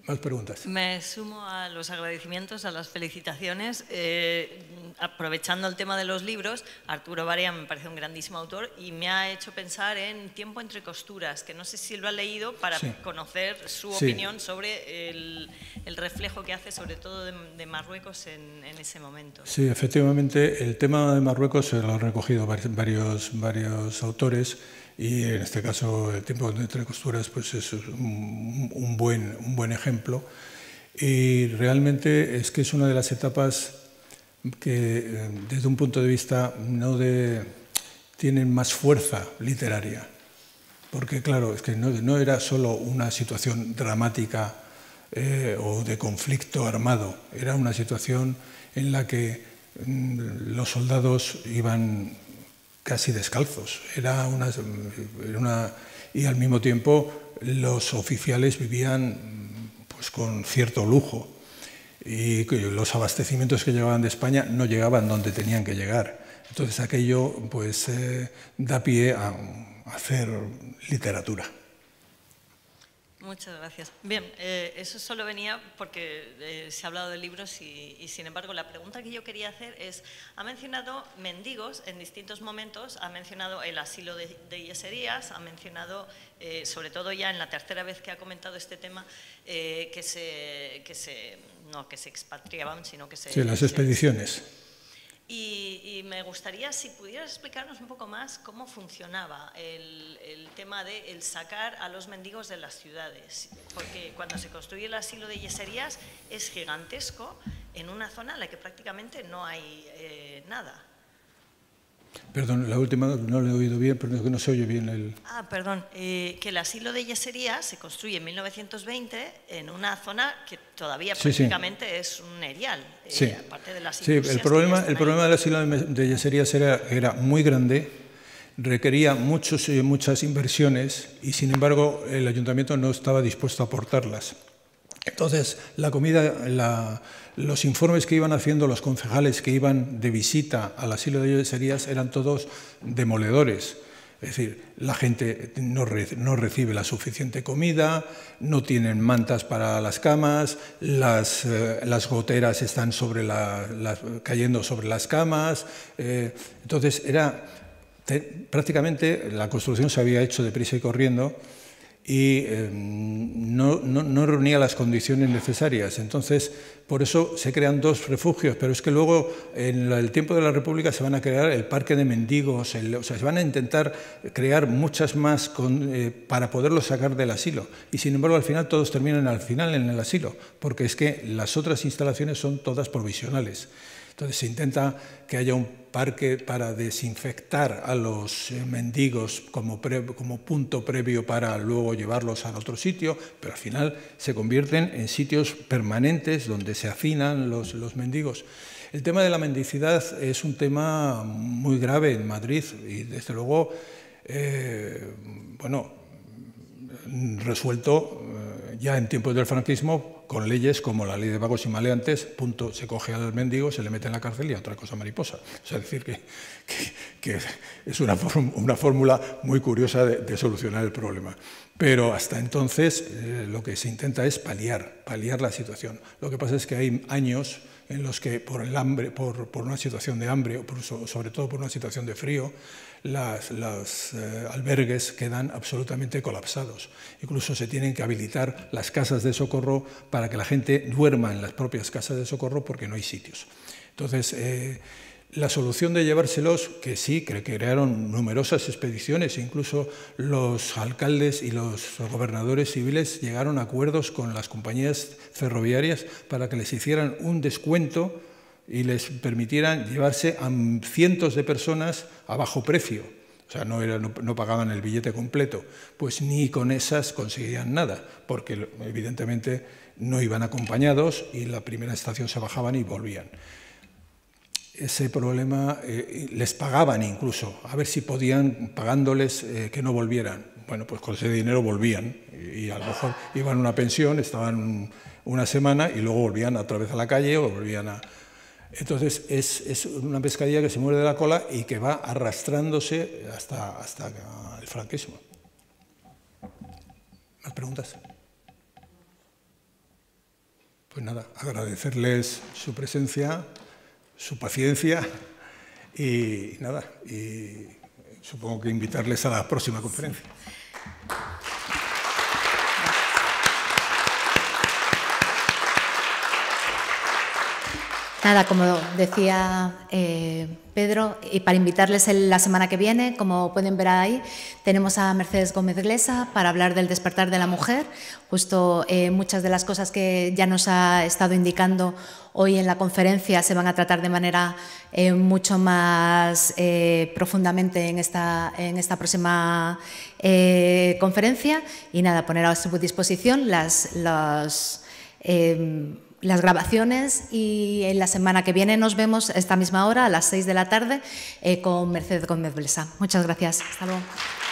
Más preguntas. Me sumo a los agradecimientos, a las felicitaciones. Eh, aprovechando el tema de los libros, Arturo Barea me parece un grandísimo autor y me ha hecho pensar en Tiempo entre costuras, que no sé si lo ha leído para conocer su opinión sobre el, reflejo que hace, sobre todo de, Marruecos en, ese momento. Sí, efectivamente, el tema de Marruecos lo han recogido varios, varios autores y en este caso el tiempo entre costuras pues es un, buen, un buen ejemplo. Y realmente es que es una de las etapas que eh, desde un punto de vista no de tienen más fuerza literaria, porque claro, es que no, no era solo una situación dramática eh, o de conflicto armado, era una situación en la que mm, los soldados iban casi descalzos. Era una, y al mismo tiempo los oficiales vivían pues, con cierto lujo y los abastecimientos que llegaban de España no llegaban donde tenían que llegar. Entonces aquello pues, eh, da pie a hacer literatura. Muchas gracias. Bien, eh, eso solo venía porque eh, se ha hablado de libros y, sin embargo, la pregunta que yo quería hacer es, ha mencionado mendigos en distintos momentos, ha mencionado el asilo de, Yeserías, ha mencionado, eh, sobre todo ya en la tercera vez que ha comentado este tema, que se, que se, no que se expatriaban, sino que se... Sí, las expediciones. Y, me gustaría si pudieras explicarnos un poco más cómo funcionaba el, tema de el sacar a los mendigos de las ciudades, porque cuando se construye el asilo de Yeserías es gigantesco en una zona en la que prácticamente no hay eh, nada. Perdón, la última no la he oído bien, pero no, no se oye bien el... Ah, perdón, eh, que el asilo de Yesería se construye en 1920 en una zona que todavía prácticamente es un erial, eh, sí. el problema, el problema del asilo de Yesería era, muy grande, requería muchos, eh, muchas inversiones y sin embargo el ayuntamiento no estaba dispuesto a aportarlas. Entonces, la comida... La, los informes que iban haciendo los concejales que iban de visita al asilo de Serías eran todos demoledores. Es decir, la gente no, recibe la suficiente comida, no tienen mantas para las camas, las, eh, goteras están sobre cayendo sobre las camas. Eh, entonces, era prácticamente la construcción se había hecho deprisa y corriendo y em, no, reunía las condiciones necesarias. Entonces, por eso se crean dos refugios, pero es que luego, en el tiempo de la República, se van a crear el parque de mendigos, o sea, se van a intentar crear muchas más eh, para poderlos sacar del asilo. Y sin embargo, al final todos terminan al final en el asilo, porque es que las otras instalaciones son todas provisionales. Entonces se intenta que haya un parque para desinfectar a los eh, mendigos como, punto previo para luego llevarlos a otro sitio, pero al final se convierten en sitios permanentes donde se afinan los, mendigos. El tema de la mendicidad es un tema muy grave en Madrid y desde luego, eh, bueno, resuelto eh, ya en tiempos del franquismo con leyes como la ley de vagos y maleantes, punto, se coge al mendigo, se le mete en la cárcel y otra cosa mariposa. O decir que, es una, fórmula muy curiosa de, solucionar el problema. Pero hasta entonces eh, lo que se intenta es paliar, paliar la situación. Lo que pasa es que hay años en los que por el hambre, por, una situación de hambre o sobre todo por una situación de frío, los eh, albergues quedan absolutamente colapsados. Incluso se tienen que habilitar las casas de socorro para que la gente duerma en las propias casas de socorro porque no hay sitios. Entonces, eh, la solución de llevárselos, que sí, que crearon numerosas expediciones, incluso los alcaldes y los gobernadores civiles llegaron a acuerdos con las compañías ferroviarias para que les hicieran un descuento y les permitieran llevarse a cientos de personas a bajo precio. O sea, no, no, pagaban el billete completo. Pues ni con esas conseguirían nada, porque evidentemente no iban acompañados y en la primera estación se bajaban y volvían. Ese problema eh, les pagaban incluso, a ver si podían pagándoles eh, que no volvieran. Bueno, pues con ese dinero volvían y, a lo mejor iban a una pensión, estaban una semana y luego volvían otra vez a la calle o volvían a, entonces es, una pescadilla que se muere de la cola y que va arrastrándose hasta, hasta el franquismo. ¿Más preguntas? Pues nada, agradecerles su presencia, su paciencia y nada, y supongo que invitarles a la próxima conferencia. Nada, como decía eh, Pedro, y para invitarles la semana que viene, como pueden ver ahí, tenemos a Mercedes Gómez Glesa para hablar del despertar de la mujer, justo eh, muchas de las cosas que ya nos ha estado indicando hoy en la conferencia se van a tratar de manera eh, mucho más profundamente en esta, en esta próxima conferencia. Y nada, poner a su disposición las... las las grabaciones y en la semana que viene nos vemos esta misma hora, a las 6 de la tarde, eh, con Mercedes Gómez Blesa. Muchas gracias. Hasta luego.